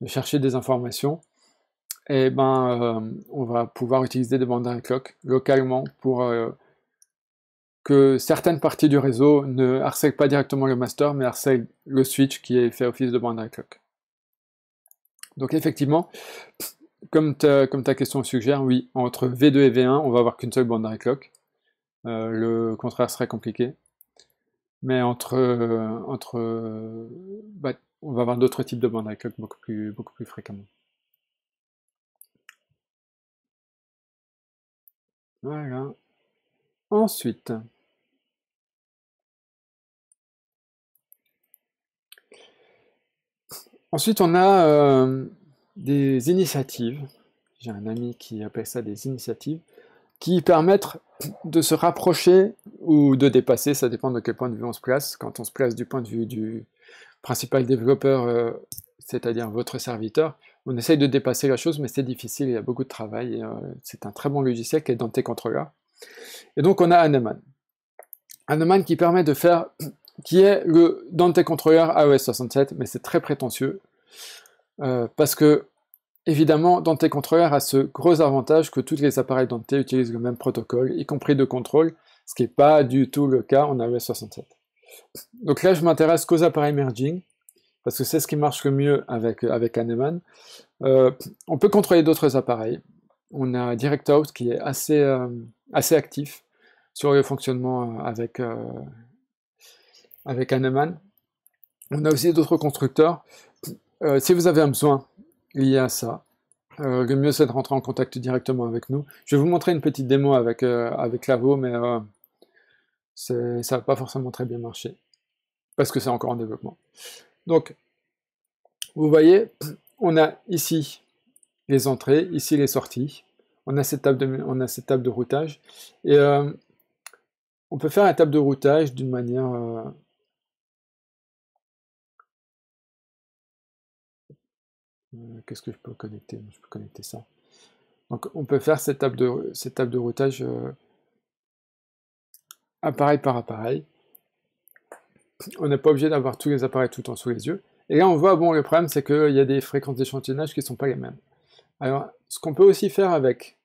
de chercher des informations, et eh ben, on va pouvoir utiliser des bandes clock localement pour que certaines parties du réseau ne harcèlent pas directement le master, mais harcèlent le switch qui est fait office de bandit clock. Donc effectivement, comme ta, question suggère, oui, entre V2 et V1, on va avoir qu'une seule bande clock. Euh, le contraire serait compliqué. Mais entre, euh, entre euh, bah, on va avoir d'autres types de boundary clock beaucoup plus, beaucoup plus fréquemment. Voilà. Ensuite, Ensuite, on a euh, des initiatives. J'ai un ami qui appelle ça des initiatives qui permettent de se rapprocher ou de dépasser, ça dépend de quel point de vue on se place. Quand on se place du point de vue du principal développeur, euh, c'est-à-dire votre serviteur, on essaye de dépasser la chose, mais c'est difficile, il y a beaucoup de travail. Euh, c'est un très bon logiciel qui est dans tes Controller. Et donc on a Aneman. Aneman qui permet de faire qui est le Dante Controller iOS 67, mais c'est très prétentieux, euh, parce que, évidemment, Dante Controller e a ce gros avantage que tous les appareils Dante utilisent le même protocole, y compris de contrôle, ce qui n'est pas du tout le cas en iOS e 67. Donc là, je m'intéresse qu'aux appareils merging, parce que c'est ce qui marche le mieux avec, avec Aneman. Euh, on peut contrôler d'autres appareils. On a DirectOut qui est assez, euh, assez actif sur le fonctionnement avec avec Hahnemann. On a aussi d'autres constructeurs. Euh, si vous avez un besoin lié à ça, euh, le mieux c'est de rentrer en contact directement avec nous. Je vais vous montrer une petite démo avec, euh, avec Lavo, mais ça n'a pas forcément très bien marché, parce que c'est encore en développement. Donc, vous voyez, on a ici les entrées, ici les sorties, on a cette table de, on a cette table de routage, et on peut faire la table de routage d'une manière Euh, qu'est-ce que je peux connecter Je peux connecter ça. Donc on peut faire cette table de, cette table de routage euh, appareil par appareil. On n'est pas obligé d'avoir tous les appareils tout le temps sous les yeux. Et là on voit, bon le problème c'est qu'il y a des fréquences d'échantillonnage qui ne sont pas les mêmes. Alors ce qu'on peut aussi faire avec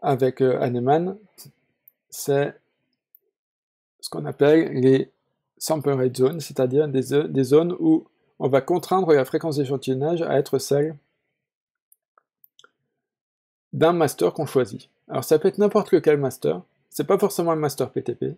avec euh, c'est qu'on appelle les sample rate zones, c'est-à-dire euh, des, zones où on va contraindre la fréquence d'échantillonnage à être celle d'un master qu'on choisit. Alors ça peut être n'importe quel master, c'est pas forcément un master PTP.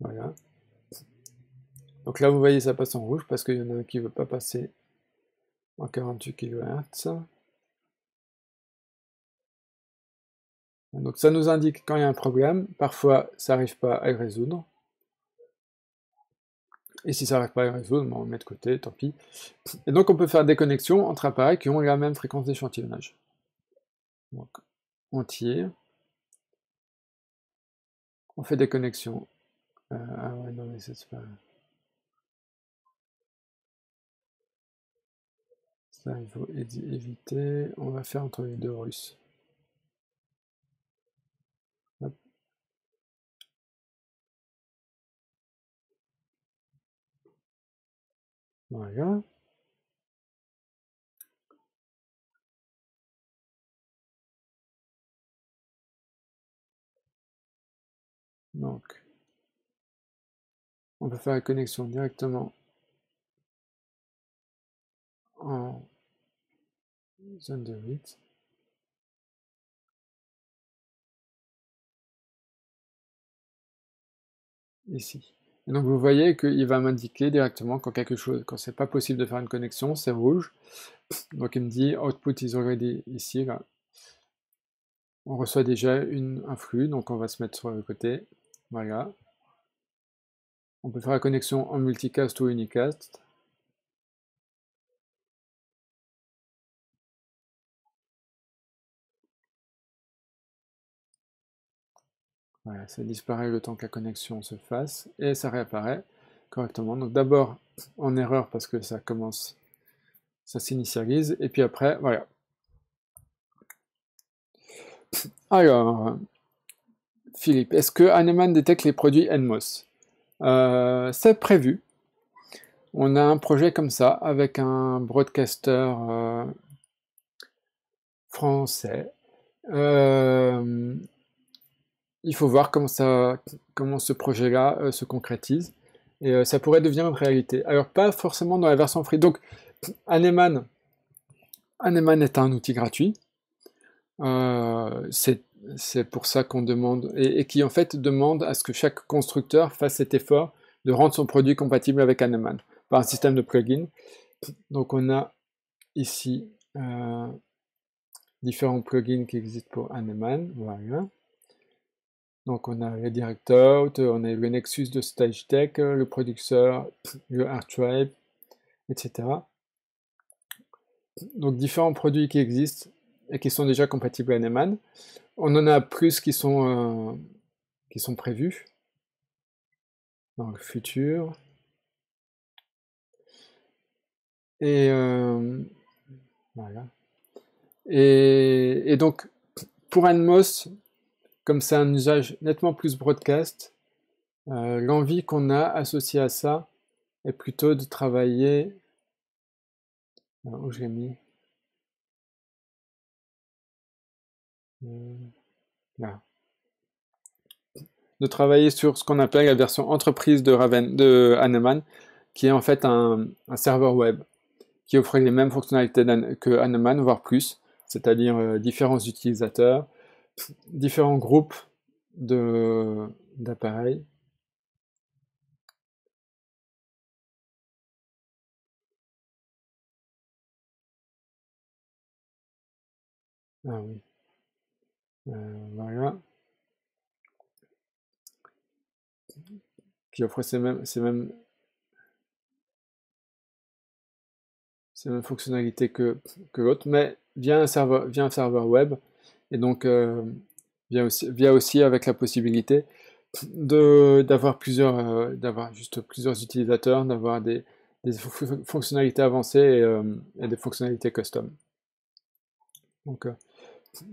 Voilà. Donc là, vous voyez, ça passe en rouge parce qu'il y en a un qui ne veut pas passer en 48 kHz. Donc ça nous indique quand il y a un problème. Parfois, ça n'arrive pas à le résoudre. Et si ça n'arrive pas à le résoudre, on le met de côté, tant pis. Et donc on peut faire des connexions entre appareils qui ont la même fréquence d'échantillonnage. Donc on tire. On fait des connexions. Euh, ah ouais, non, mais c'est pas... il faut éviter. On va faire entre les deux Russes. Voilà. Donc, on peut faire la connexion directement en Ici. donc vous voyez qu'il va m'indiquer directement quand quelque chose, quand c'est pas possible de faire une connexion, c'est rouge. Donc il me dit output is already ici. On reçoit déjà un flux, donc on va se mettre sur le côté. Voilà. On peut faire la connexion en multicast ou unicast. ça disparaît le temps que la connexion se fasse et ça réapparaît correctement. Donc d'abord en erreur parce que ça commence, ça s'initialise et puis après, voilà. Alors, Philippe, est-ce que Hahnemann détecte les produits NMOS euh, C'est prévu. On a un projet comme ça avec un broadcaster euh, français. Euh, il faut voir comment, ça, comment ce projet-là euh, se concrétise. Et euh, ça pourrait devenir une réalité. Alors, pas forcément dans la version free. Donc, Aneman, est un outil gratuit. Euh, c'est pour ça qu'on demande, et, qui en fait demande à ce que chaque constructeur fasse cet effort de rendre son produit compatible avec Aneman par un système de plugin. Donc on a ici différents plugins qui existent pour Aneman. Voilà. Donc on a le directeur, on a le Nexus de StageTech, le producteur, le R-Tribe, etc. Donc différents produits qui existent et qui sont déjà compatibles à Neman. On en a plus qui sont, euh, qui sont prévus dans le futur. Et euh, voilà. Et, et, donc, pour Anmos, comme c'est un usage nettement plus broadcast, euh, l'envie qu'on a associée à ça est plutôt de travailler. Euh, où je mis euh, Là. De travailler sur ce qu'on appelle la version entreprise de, Raven, de qui est en fait un, serveur web qui offre les mêmes fonctionnalités que Hanneman, voire plus, c'est-à-dire différents utilisateurs, différents groupes d'appareils. Ah oui. Qui euh, offre ces mêmes, ces mêmes, ces mêmes fonctionnalités que, que l'autre, mais via un serveur, via un serveur web. Et donc, il euh, via, aussi, aussi avec la possibilité d'avoir plusieurs, euh, d'avoir juste plusieurs utilisateurs, d'avoir des, fonctionnalités avancées euh, et, des fonctionnalités custom. Donc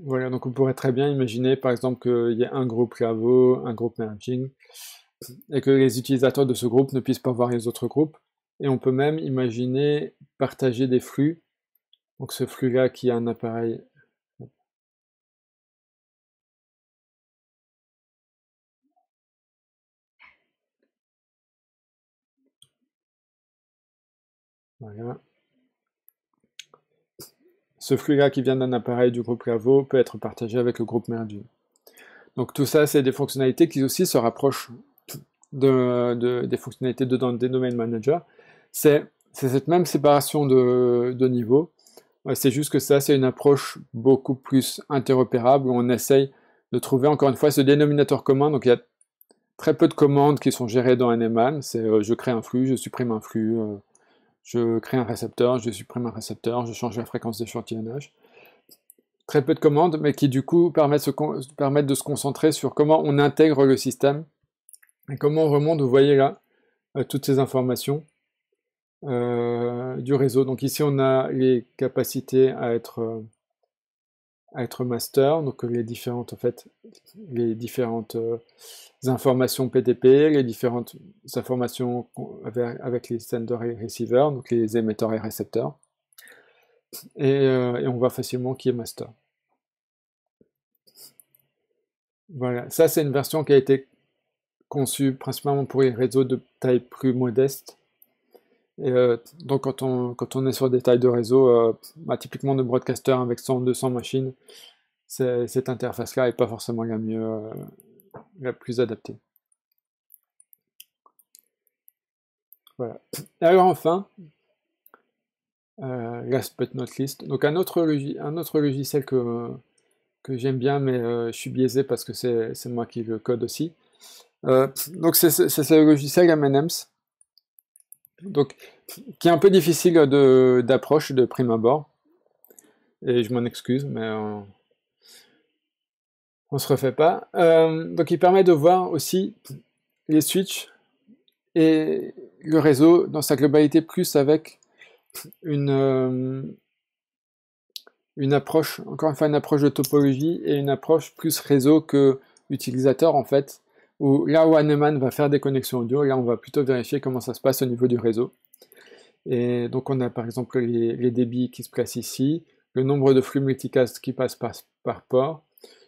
voilà, donc on pourrait très bien imaginer par exemple qu'il y ait un groupe Lavo, un groupe Merging, et que les utilisateurs de ce groupe ne puissent pas voir les autres groupes. Et on peut même imaginer partager des flux. Donc ce flux-là qui est un appareil Voilà. Ce flux-là qui vient d'un appareil du groupe Lavo peut être partagé avec le groupe Merdu. Donc tout ça, c'est des fonctionnalités qui aussi se rapprochent des fonctionnalités dedans des domaines manager. C'est cette même séparation de, niveaux. C'est juste que ça, c'est une approche beaucoup plus interopérable on essaye de trouver encore une fois ce dénominateur commun. Donc il y a très peu de commandes qui sont gérées dans NMAN. C'est euh, je crée un flux, je supprime un flux, euh, je crée un récepteur, je supprime un récepteur, je change la fréquence d'échantillonnage. Très peu de commandes, mais qui du coup permettent, de se concentrer sur comment on intègre le système et comment on remonte, vous voyez là, euh, toutes ces informations euh, du réseau. Donc ici, on a les capacités à être euh, être master, donc euh, les différentes, en fait, les différentes euh, informations PTP, les différentes informations avec, les sender et receivers, donc les émetteurs et récepteurs. et euh, on voit facilement qui est master. Voilà, ça c'est une version qui a été conçue principalement pour les réseaux de taille plus modeste, et euh, donc quand on, est sur des tailles de réseau, euh, bah, typiquement de broadcaster avec 100, 200 machines, cette interface-là n'est pas forcément la mieux, euh, la plus adaptée. Voilà. Et alors enfin, last but not least, donc un autre, logiciel que, j'aime bien, mais je suis biaisé parce que c'est moi qui le code aussi. donc c'est ce logiciel MNEMS. Donc, qui est un peu difficile de d'approche de, prime abord. Et je m'en excuse, mais on, se refait pas. Euh, donc, il permet de voir aussi les switches et le réseau dans sa globalité, plus avec une, euh, une approche, encore une fois, une approche de topologie et une approche plus réseau que utilisateur, en fait, là où Hahnemann va faire des connexions audio, là on va plutôt vérifier comment ça se passe au niveau du réseau. Et donc on a par exemple les, débits qui se placent ici, le nombre de flux multicast qui passent par, port.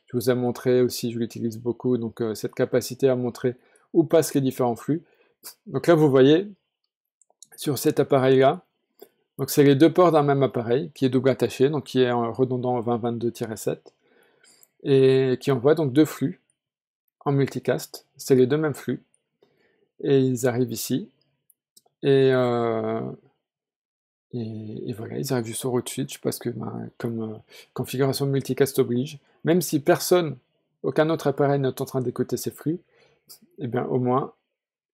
Je vous ai montré aussi, je l'utilise beaucoup, donc euh, cette capacité à montrer où passent les différents flux. Donc là vous voyez, sur cet appareil-là, donc c'est les deux ports d'un même appareil qui est double attaché, donc qui est redondant 2022-7, et qui envoie donc deux flux multicast, c'est les deux mêmes flux. Et ils arrivent ici. Et, euh, et, voilà, ils arrivent juste au switch parce que ben, comme euh, configuration multicast oblige, même si personne, aucun autre appareil n'est en train d'écouter ces flux, et eh bien au moins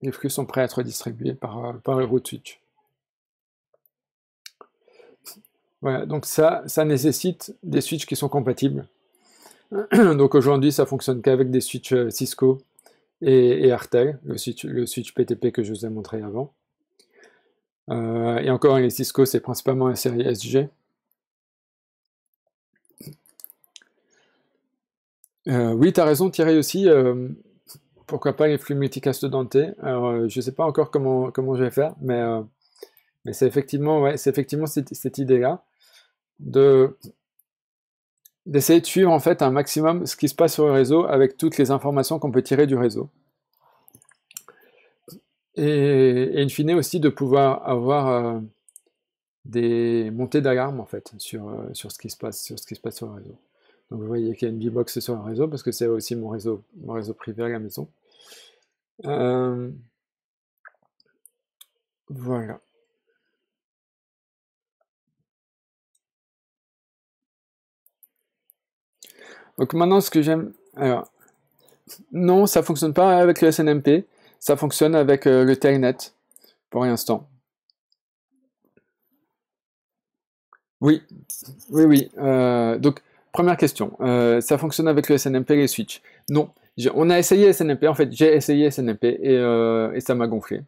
les flux sont prêts à être distribués par, euh, par le route switch. Voilà, donc ça, ça nécessite des switches qui sont compatibles. [CLEARS THROAT] Donc aujourd'hui, ça fonctionne qu'avec des switches euh, Cisco et, et Artel, le switch, PTP que je vous ai montré avant. Euh, et encore, les Cisco, c'est principalement la série SG. Euh, oui, tu as raison, Thierry aussi. pourquoi pas les flux multicast dentés. Alors, je ne sais pas encore comment, je vais faire, mais, c'est effectivement, cette, cette idée-là de d'essayer de suivre en fait un maximum ce qui se passe sur le réseau avec toutes les informations qu'on peut tirer du réseau. Et, et, in fine aussi de pouvoir avoir euh, des montées d'alarme en fait sur, euh, sur, ce qui se passe, sur ce qui se passe sur le réseau. Donc vous voyez qu'il y a une B-Box sur le réseau parce que c'est aussi mon réseau, mon réseau privé à la maison. Euh, voilà. Donc maintenant, ce que j'aime... non, ça fonctionne pas avec le SNMP. Ça fonctionne avec euh, le Telnet, e pour l'instant. Oui, oui, oui. Euh, donc, première question. Euh, ça fonctionne avec le SNMP et les switches Non. On a essayé SNMP. En fait, j'ai essayé SNMP et, ça m'a gonflé.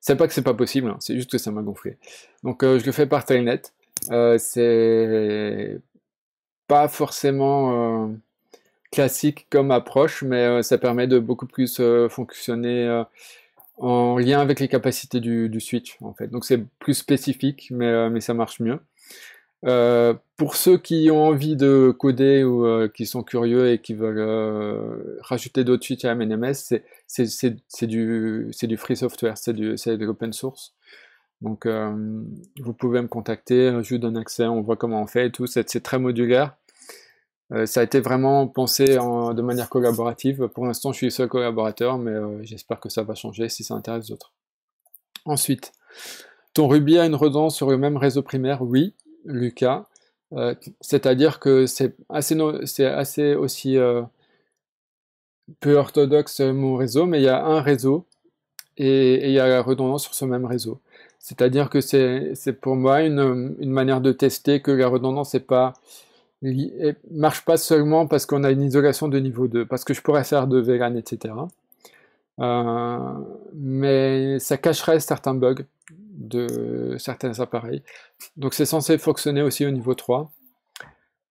C'est pas que c'est pas possible, hein, c'est juste que ça m'a gonflé. Donc, je le fais par Telnet. E c'est forcément euh, classique comme approche, mais euh, ça permet de beaucoup plus euh, fonctionner en lien avec les capacités du, switch en fait. Donc c'est plus spécifique, mais, mais ça marche mieux. pour ceux qui ont envie de coder ou qui sont curieux et qui veulent rajouter d'autres switches à MNMS, c'est, c'est, du, free software, c'est, du, c'est de l'open source. Donc vous pouvez me contacter, je vous donne accès, on voit comment on fait et tout, c'est, très modulaire. Euh, ça a été vraiment pensé de manière collaborative. Pour l'instant, je suis le seul collaborateur, mais euh, j'espère que ça va changer si ça intéresse d'autres. Ensuite, ton Ruby a une redondance sur le même réseau primaire Oui, Lucas. Euh, c'est-à-dire que c'est assez, assez aussi peu orthodoxe mon réseau, mais il y a un réseau et, il y a la redondance sur ce même réseau. C'est-à-dire que c'est, pour moi une, une, manière de tester que la redondance n'est pas marche pas seulement parce qu'on a une isolation de niveau 2, parce que je pourrais faire de VLAN, etc. Euh, mais ça cacherait certains bugs de certains appareils. Donc c'est censé fonctionner aussi au niveau 3.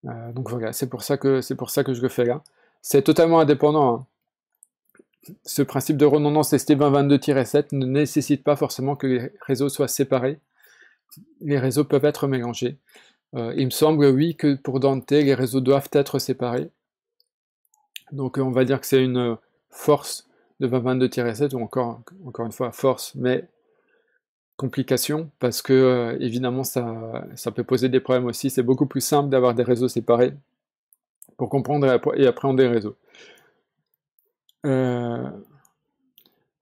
Euh, donc voilà, c'est pour, ça que, pour ça que je le fais là. C'est totalement indépendant. Hein. Ce principe de redondance ST2022-7 ne nécessite pas forcément que les réseaux soient séparés. Les réseaux peuvent être mélangés. Euh, il me semble, oui, que pour Dante, les réseaux doivent être séparés. Donc euh, on va dire que c'est une euh, force de 22-7, ou encore, encore une fois, force, mais complication, parce que évidemment ça, peut poser des problèmes aussi. C'est beaucoup plus simple d'avoir des réseaux séparés pour comprendre et, appréhender les réseaux.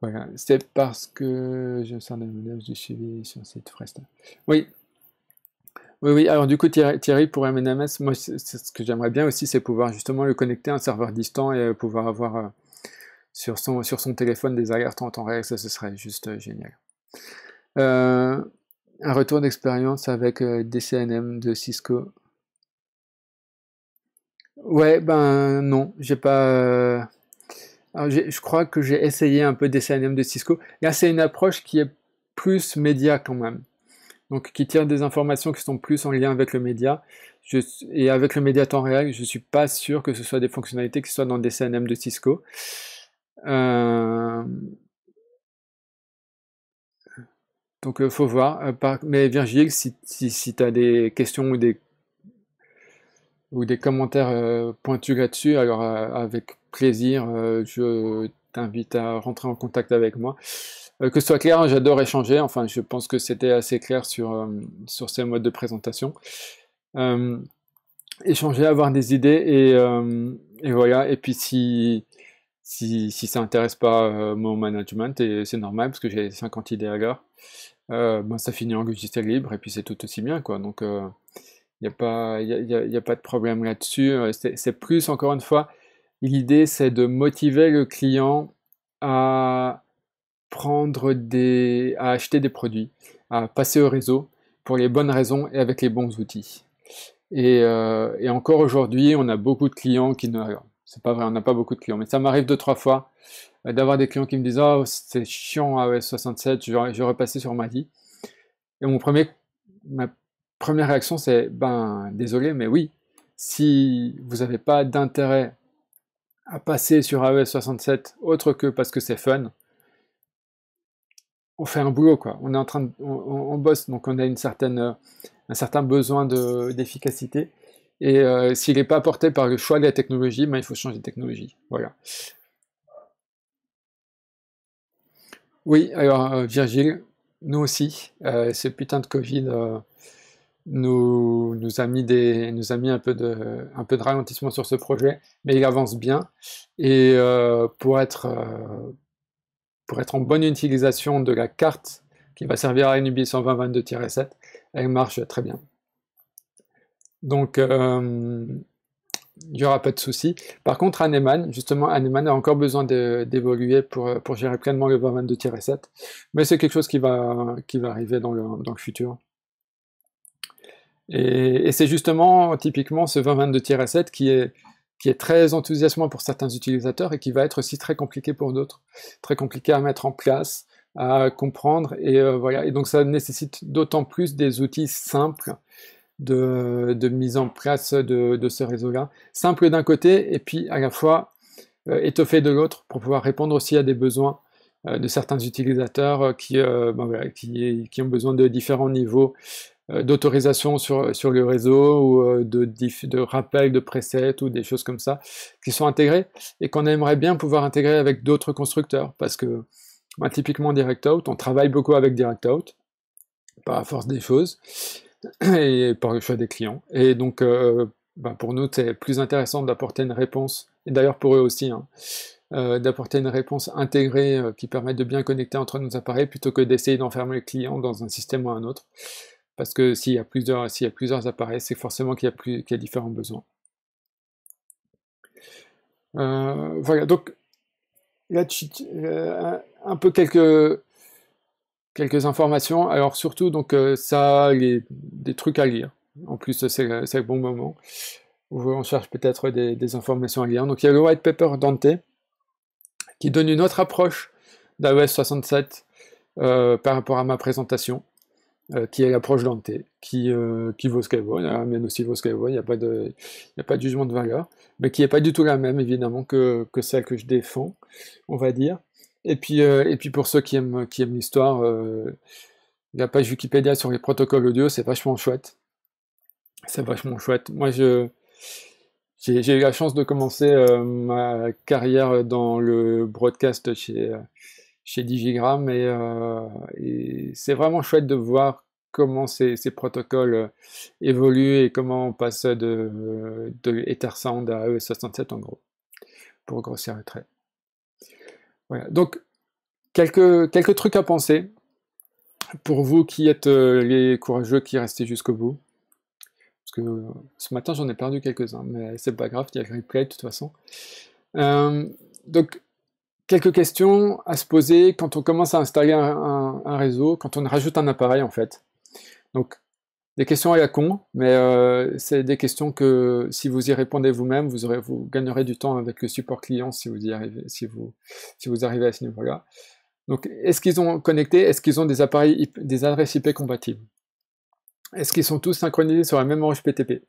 voilà, c'est parce que je sens des de du suivi sur cette fresque. Oui, oui, oui. Alors du coup, Thierry, pour MNMS, moi, ce que j'aimerais bien aussi, c'est pouvoir justement le connecter à un serveur distant et euh, pouvoir avoir euh, sur, son, téléphone des alertes en temps réel. Ça, ce serait juste euh, génial. un retour d'expérience avec DCNM de Cisco. Ouais, ben non, j'ai pas. je crois que j'ai essayé un peu DCNM de Cisco. Là, c'est une approche qui est plus média quand même donc qui tient des informations qui sont plus en lien avec le média. et avec le média temps réel, je ne suis pas sûr que ce soit des fonctionnalités qui soient dans des CNM de Cisco. Euh, donc, il euh, faut voir. Euh, mais Virgile, si, tu as des questions ou des, ou des commentaires pointus là-dessus, alors avec plaisir, je t'invite à rentrer en contact avec moi. Euh, que ce soit clair, hein, j'adore échanger. Enfin, je pense que c'était assez clair sur, euh, sur ces modes de présentation. Euh, échanger, avoir des idées et, voilà. Et puis si, si, ça n'intéresse pas mon management, et c'est normal parce que j'ai 50 idées à l'heure, ben, ça finit en logiciel libre et puis c'est tout aussi bien. Quoi. Donc il n'y a, a pas de problème là-dessus. C'est plus, encore une fois, l'idée c'est de motiver le client à, prendre des, à acheter des produits, à passer au réseau pour les bonnes raisons et avec les bons outils. Euh, et, encore aujourd'hui, on a beaucoup de clients qui ne, c'est pas vrai, on n'a pas beaucoup de clients, mais ça m'arrive deux trois fois euh, d'avoir des clients qui me disent oh c'est chiant AES ah 67, je vais repasser sur vie. Et mon premier, ma première réaction c'est ben désolé, mais oui, si vous n'avez pas d'intérêt à passer sur AES e 67 autre que parce que c'est fun, on fait un boulot, quoi. On est en train on, bosse, donc on a une certaine, euh, un certain besoin d'efficacité. et euh, s'il n'est pas apporté par le choix de la technologie, ben, il faut changer de technologie. Voilà. Oui, alors euh, Virgile, nous aussi, ce putain de Covid nous, nous, a mis des, nous a mis un peu, de, un peu de ralentissement sur ce projet, mais il avance bien. Et pour être pour être en bonne utilisation de la carte qui va servir à NUB 122 7 elle marche très bien. Donc, euh, il n'y aura pas de souci. Par contre, Aneman, justement, Aneman a encore besoin d'évoluer pour, gérer pleinement le 2022-7, mais c'est quelque chose qui va, arriver dans le, futur. Et, et c'est justement, typiquement, ce 2022-7 qui est, qui est très enthousiasmant pour certains utilisateurs et qui va être aussi très compliqué pour d'autres, très compliqué à mettre en place, à comprendre et euh, voilà. Et donc ça nécessite d'autant plus des outils simples de, mise en place de, ce réseau-là, simple d'un côté et puis à la fois euh, étoffé de l'autre pour pouvoir répondre aussi à des besoins euh, de certains utilisateurs ben qui, ont besoin de différents niveaux euh, d'autorisation sur, sur le réseau ou euh, de, de rappel de presets ou des choses comme ça qui sont intégrées et qu'on aimerait bien pouvoir intégrer avec d'autres constructeurs parce que bah, typiquement out on travaille beaucoup avec DirectOut par force des choses [CLEARS THROAT] et par le choix des clients et donc euh, ben, pour nous c'est plus intéressant d'apporter une réponse et d'ailleurs pour eux aussi hein, d'apporter une réponse intégrée qui permette de bien connecter entre nos appareils plutôt que d'essayer d'enfermer les clients dans un système ou un autre parce que s'il y a plusieurs, s'il y plusieurs appareils, c'est forcément qu'il y, a plus, différents besoins. Euh, voilà, donc là, euh, un peu quelques, informations. Alors surtout, donc euh, ça, les, des trucs à lire. En plus, c'est, le bon moment on cherche peut-être des, informations à lire. Donc il y a le white paper Dante qui donne une autre approche d'AOS 67 par rapport à ma présentation. Euh, qui est l'approche lente, qui, euh, qui vaut ce qu'elle vaut, aussi vaut ce qu'elle vaut, il n'y a, pas de, a pas jugement de valeur, mais qui n'est pas du tout la même évidemment que, celle que je défends, on va dire. Et puis, euh, et puis pour ceux qui aiment, qui aiment l'histoire, la page Wikipédia sur les protocoles audio, c'est vachement chouette. C'est vachement chouette. Moi, je, j'ai, j'ai eu la chance de commencer ma carrière dans le broadcast chez chez Digigram euh, et, c'est vraiment chouette de voir comment ces, protocoles euh, évoluent et comment on passe de, euh, de EtherSound à ES67 en gros, pour grossir le trait. Voilà, donc quelques, quelques trucs à penser pour vous qui êtes les courageux qui restez jusqu'au bout. Parce que ce matin j'en ai perdu quelques-uns, mais c'est pas grave, il y a le replay de toute façon. donc quelques questions à se poser quand on commence à installer un, réseau, quand on rajoute un appareil en fait. Donc, des questions à la con, mais euh, c'est des questions que si vous y répondez vous-même, vous, gagnerez du temps avec le support client si vous y arrivez, si vous, arrivez à ce niveau-là. Donc, est-ce qu'ils ont connecté Est-ce qu'ils ont des appareils, des adresses IP compatibles Est-ce qu'ils sont tous synchronisés sur la même orange PTP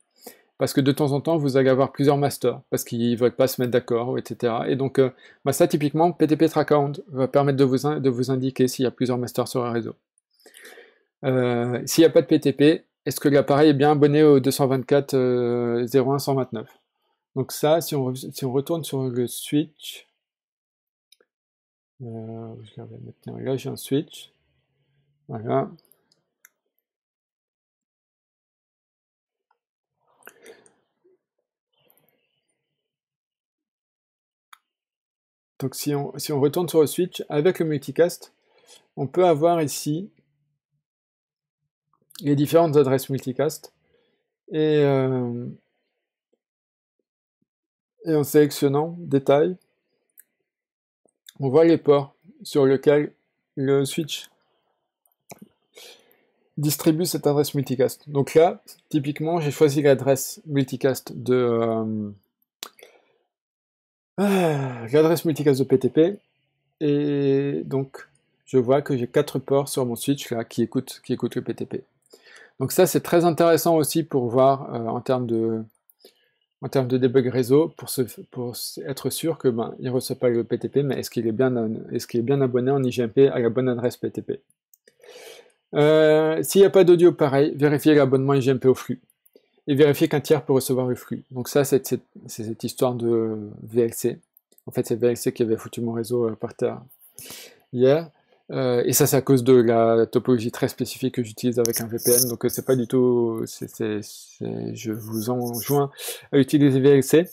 parce que de temps en temps, vous allez avoir plusieurs masters, parce qu'ils ne veulent pas se mettre d'accord, etc. Et donc, euh, bah, ça, typiquement, PTP Trackhound va permettre de vous, de vous indiquer s'il y a plusieurs masters sur un réseau. Euh, s'il n'y a pas de PTP, est-ce que l'appareil est bien abonné au 224 129 euh, Donc ça, si on, retourne sur le switch, je là j'ai un switch, voilà, Donc si on, retourne sur le switch, avec le multicast, on peut avoir ici les différentes adresses multicast. Et, euh, en sélectionnant détails on voit les ports sur lesquels le switch distribue cette adresse multicast. Donc là, typiquement, j'ai choisi l'adresse multicast de, euh, ah, l'adresse multicast de PTP. Et donc, je vois que j'ai quatre ports sur mon switch là qui écoutent, qui écoutent le PTP. Donc ça, c'est très intéressant aussi pour voir euh, en termes de en termes de debug réseau pour, se, pour être sûr que ben, il reçoit pas le PTP, mais est-ce qu'il est bien est-ce qu'il est bien abonné en IGMP à la bonne adresse PTP. Euh, s'il n'y a pas d'audio, pareil, vérifiez l'abonnement IGMP au flux et vérifier qu'un tiers peut recevoir le flux. Donc ça, c'est cette, histoire de VLC. En fait, c'est VLC qui avait foutu mon réseau euh, par terre hier. Euh, et ça, c'est à cause de la topologie très spécifique que j'utilise avec un VPN. Donc, euh, c'est pas du tout. je vous enjoins à utiliser VLC.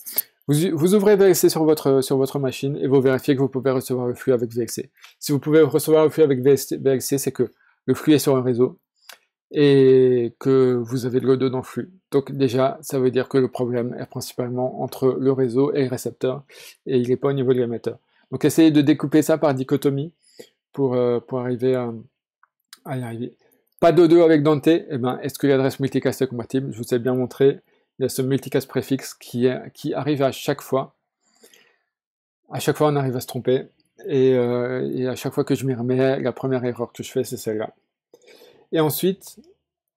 Vous, vous, ouvrez VLC sur votre, sur votre machine et vous vérifiez que vous pouvez recevoir le flux avec VLC. Si vous pouvez recevoir le flux avec VLC, c'est que le flux est sur un réseau et que vous avez de dans le flux. Donc déjà, ça veut dire que le problème est principalement entre le réseau et le récepteur, et il n'est pas au niveau de l'émetteur. Donc essayez de découper ça par dichotomie pour, euh, arriver à, y arriver. Pas de 2 avec Dante, eh ben, est-ce que l'adresse multicast est compatible Je vous ai bien montré, il y a ce multicast préfixe qui, arrive à chaque fois. À chaque fois, on arrive à se tromper. Euh, et à chaque fois que je m'y remets, la première erreur que je fais, c'est celle-là. Et ensuite,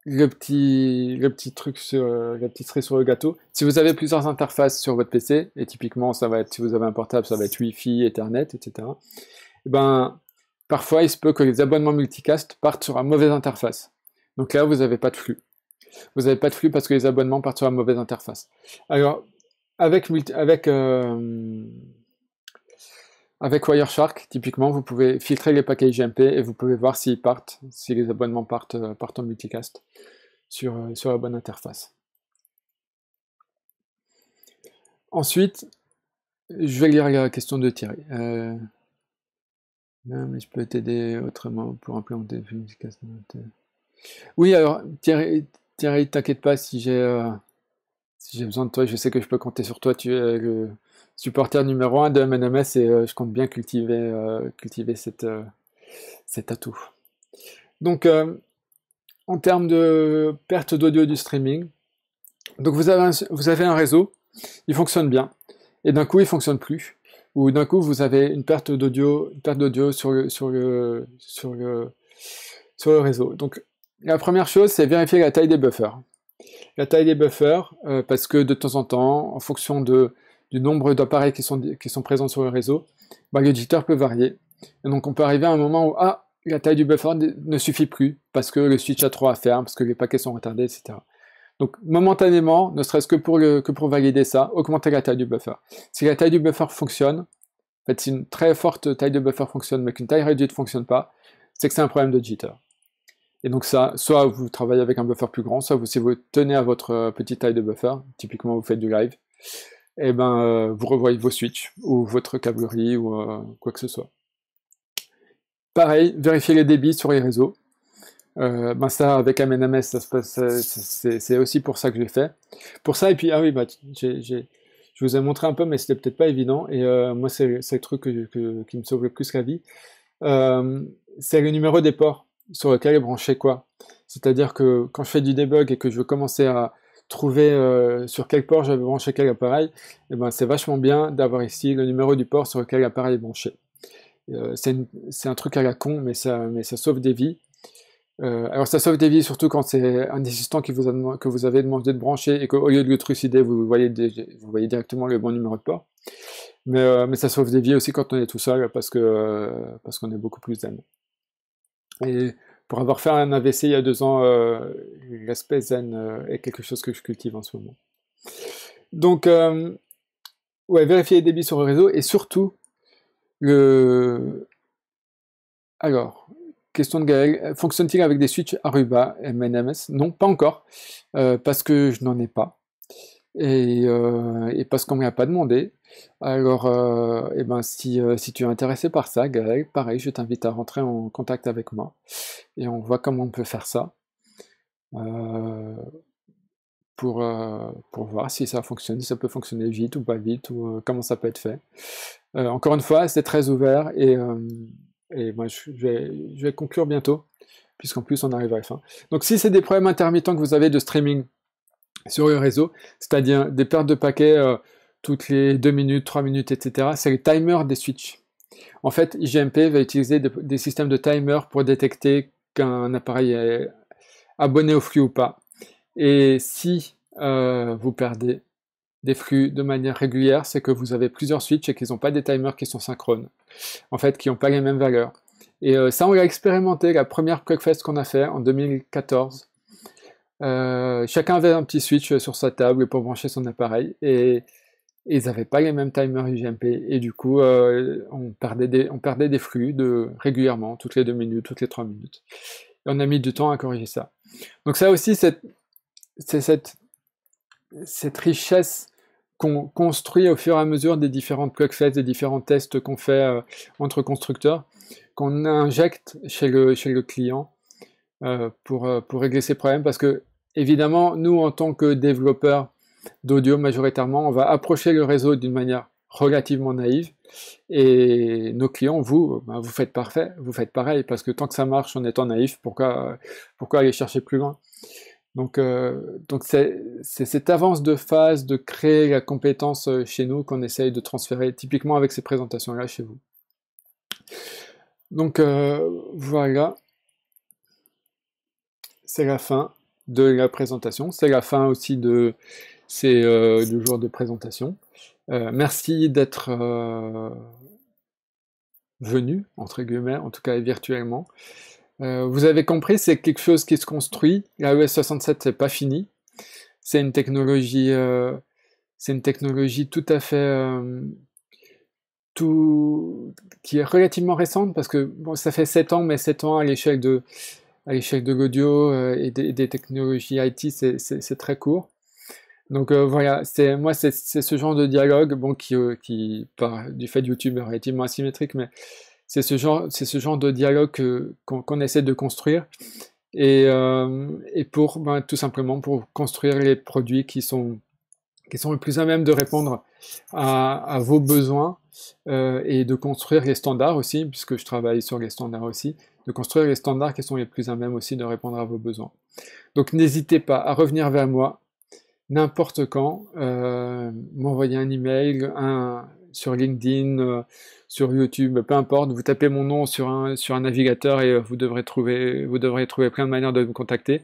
le petit, le petit truc sur, euh, la petite sur le gâteau. Si vous avez plusieurs interfaces sur votre PC, et typiquement, ça va être, si vous avez un portable, ça va être Wi-Fi, Ethernet, etc. Et eh ben, parfois, il se peut que les abonnements multicast partent sur la mauvaise interface. Donc là, vous n'avez pas de flux. Vous n'avez pas de flux parce que les abonnements partent sur la mauvaise interface. Alors, avec, avec euh, avec Wireshark, typiquement, vous pouvez filtrer les paquets GMP et vous pouvez voir s'ils partent, si les abonnements partent, euh, partent en multicast sur, euh, sur la bonne interface. Ensuite, je vais lire la question de Thierry. Euh, non, mais je peux t'aider autrement pour implémenter multicast. Oui, alors Thierry, Thierry t'inquiète pas si j'ai si si besoin de toi, je sais que je peux compter sur toi. Tu es le supporter numéro 1 de MNMS et euh, je compte bien cultiver, euh, cultiver cette, euh, cet atout. Donc, en termes de perte d'audio du streaming, donc vous avez, un, vous avez un réseau, il fonctionne bien, et d'un coup il fonctionne plus, ou d'un coup vous avez une perte d'audio, perte d'audio sur le, sur le, sur le, sur le réseau. Donc la première chose, c'est vérifier la taille des buffers. La taille des buffers, parce que de temps en temps, en fonction de, du nombre d'appareils qui sont, présents sur le réseau, bah, le jitter peut varier. Et donc on peut arriver à un moment où ah, la taille du buffer ne suffit plus parce que le switch a trop à faire, parce que les paquets sont retardés, etc. Donc momentanément, ne serait-ce que, pour valider ça, augmenter la taille du buffer. Si la taille du buffer fonctionne, fait si une très forte taille de buffer fonctionne mais qu'une taille réduite ne fonctionne pas, c'est que c'est un problème de jitter. Et donc ça, soit vous travaillez avec un buffer plus grand, soit si vous tenez à votre euh, petite taille de buffer, typiquement vous faites du live, et eh ben, euh, vous revoyez vos switches ou votre câblerie ou euh, quoi que ce soit. Pareil, vérifiez les débits sur les réseaux. Euh, ben ça, avec MNMS, ça se passe, c'est aussi pour ça que j'ai fait. Pour ça, et puis, ah oui, bah, je vous ai montré un peu, mais c'était peut-être pas évident. Et moi, c'est le truc qui me sauve le plus la vie. c'est le numéro des ports sur lequel est branché quoi. C'est-à-dire que quand je fais du debug et que je veux commencer à, trouver euh, sur quel port j'avais branché quel appareil, et eh ben c'est vachement bien d'avoir ici le numéro du port sur lequel l'appareil est branché. Euh, c'est un truc à la con, mais ça, mais ça sauve des vies. Euh, alors ça sauve des vies surtout quand c'est un assistant qui vous a, que vous avez demandé de brancher et qu'au lieu de le trucider, vous voyez, vous voyez directement le bon numéro de port. Mais, mais, ça sauve des vies aussi quand on est tout seul parce que parce qu'on est beaucoup plus zen. Et pour avoir fait un AVC il y a deux ans, euh, l'aspect zen euh, est quelque chose que je cultive en ce moment. Donc, euh, ouais, vérifier les débits sur le réseau et surtout, le... Alors, question de Gaël, fonctionne-t-il avec des switches Aruba MNMS Non, pas encore, parce que je n'en ai pas. Et, parce qu'on ne me pas demandé. Alors, euh, eh ben, si, euh, si, tu es intéressé par ça, pareil, je t'invite à rentrer en contact avec moi et on voit comment on peut faire ça euh, pour, pour voir si ça fonctionne, si ça peut fonctionner vite ou pas vite ou comment ça peut être fait. encore une fois, c'est très ouvert et, et moi, je je vais conclure bientôt puisqu'en plus on arrive à la fin. Donc si c'est des problèmes intermittents que vous avez de streaming sur le réseau, c'est-à-dire des pertes de paquets toutes les 2 minutes, 3 minutes, etc. C'est le timer des switches. En fait, IGMP va utiliser des systèmes de timer pour détecter qu'un appareil est abonné au flux ou pas. Et si euh, vous perdez des flux de manière régulière, c'est que vous avez plusieurs switches et qu'ils n'ont pas des timers qui sont synchrones, en fait, qui n'ont pas les mêmes valeurs. Et euh, ça, on l'a expérimenté, la première quickfest qu'on a fait en 2014. Euh, chacun avait un petit switch sur sa table pour brancher son appareil. Et et ils n'avaient pas les mêmes timers UGMP et du coup euh, on, perdait des, on perdait des flux de, régulièrement, toutes les deux minutes, toutes les trois minutes. Et on a mis du temps à corriger ça. Donc ça aussi, c'est cette, cette richesse qu'on construit au fur et à mesure des différentes plugfests, des différents tests qu'on fait euh, entre constructeurs, qu'on injecte chez le, chez le client euh, pour, pour régler ces problèmes. Parce que évidemment, nous en tant que développeurs, d'audio majoritairement. On va approcher le réseau d'une manière relativement naïve. Et nos clients, vous, bah, vous faites parfait, vous faites pareil, parce que tant que ça marche en étant naïf, pourquoi, pourquoi aller chercher plus loin Donc, euh, donc c'est cette avance de phase de créer la compétence euh, chez nous qu'on essaye de transférer typiquement avec ces présentations-là chez vous. Donc euh, voilà, c'est la fin de la présentation, c'est la fin aussi de, c'est euh, le jour de présentation. Euh, merci d'être euh, venu, entre guillemets, en tout cas virtuellement. vous avez compris, c'est quelque chose qui se construit. La US 67 c'est pas fini. C'est une technologie, c'est une technologie tout à fait tout qui est relativement récente parce que bon, ça fait 7 ans, mais 7 ans à l'échelle de à de l'audio et des, technologies IT, c'est très court. Donc euh, voilà, c'est moi c'est ce genre de dialogue, bon qui, par, euh, du fait de YouTube est relativement asymétrique, mais c'est ce genre c'est ce genre de dialogue qu'on essaie de construire et, euh, et pour ben, tout simplement pour construire les produits qui sont qui sont le plus à même de répondre à vos besoins et de construire les standards aussi, puisque je travaille sur les standards aussi, de construire les standards qui sont les plus à même aussi de répondre à vos besoins. Donc n'hésitez pas à revenir vers moi n'importe quand, euh, m'envoyer un email, un, sur LinkedIn, euh, sur YouTube, peu importe. Vous tapez mon nom sur un, sur un navigateur et euh, vous devrez trouver, vous devrez trouver plein de manières de me contacter.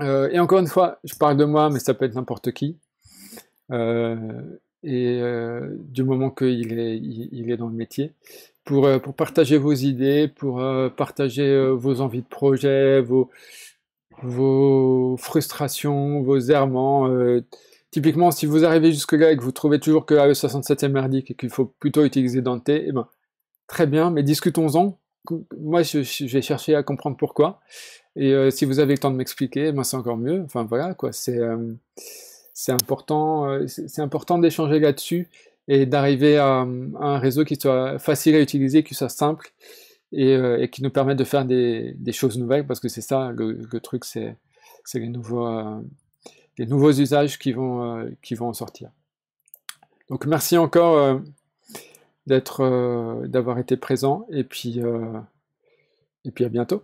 et encore une fois, je parle de moi, mais ça peut être n'importe qui. et du moment qu'il est, il, est dans le métier, pour, pour partager vos idées, pour partager vos envies de projet, vos, vos frustrations, vos errements. Euh, typiquement, si vous arrivez jusque-là et que vous trouvez toujours que le 67 e merdique et qu'il faut plutôt utiliser Dante, eh ben, très bien, mais discutons-en. Moi, j'ai cherché à comprendre pourquoi. Et euh, si vous avez le temps de m'expliquer, eh ben, c'est encore mieux. Enfin voilà, quoi. C'est euh, important, important d'échanger là-dessus et d'arriver à, un réseau qui soit facile à utiliser, qui soit simple euh, et, qui nous permettent de faire des, choses nouvelles parce que c'est ça le, truc, c'est les nouveaux, euh, les nouveaux usages qui vont, euh, qui vont en sortir. Donc merci encore d'être, d'avoir été présent et puis, et puis à bientôt.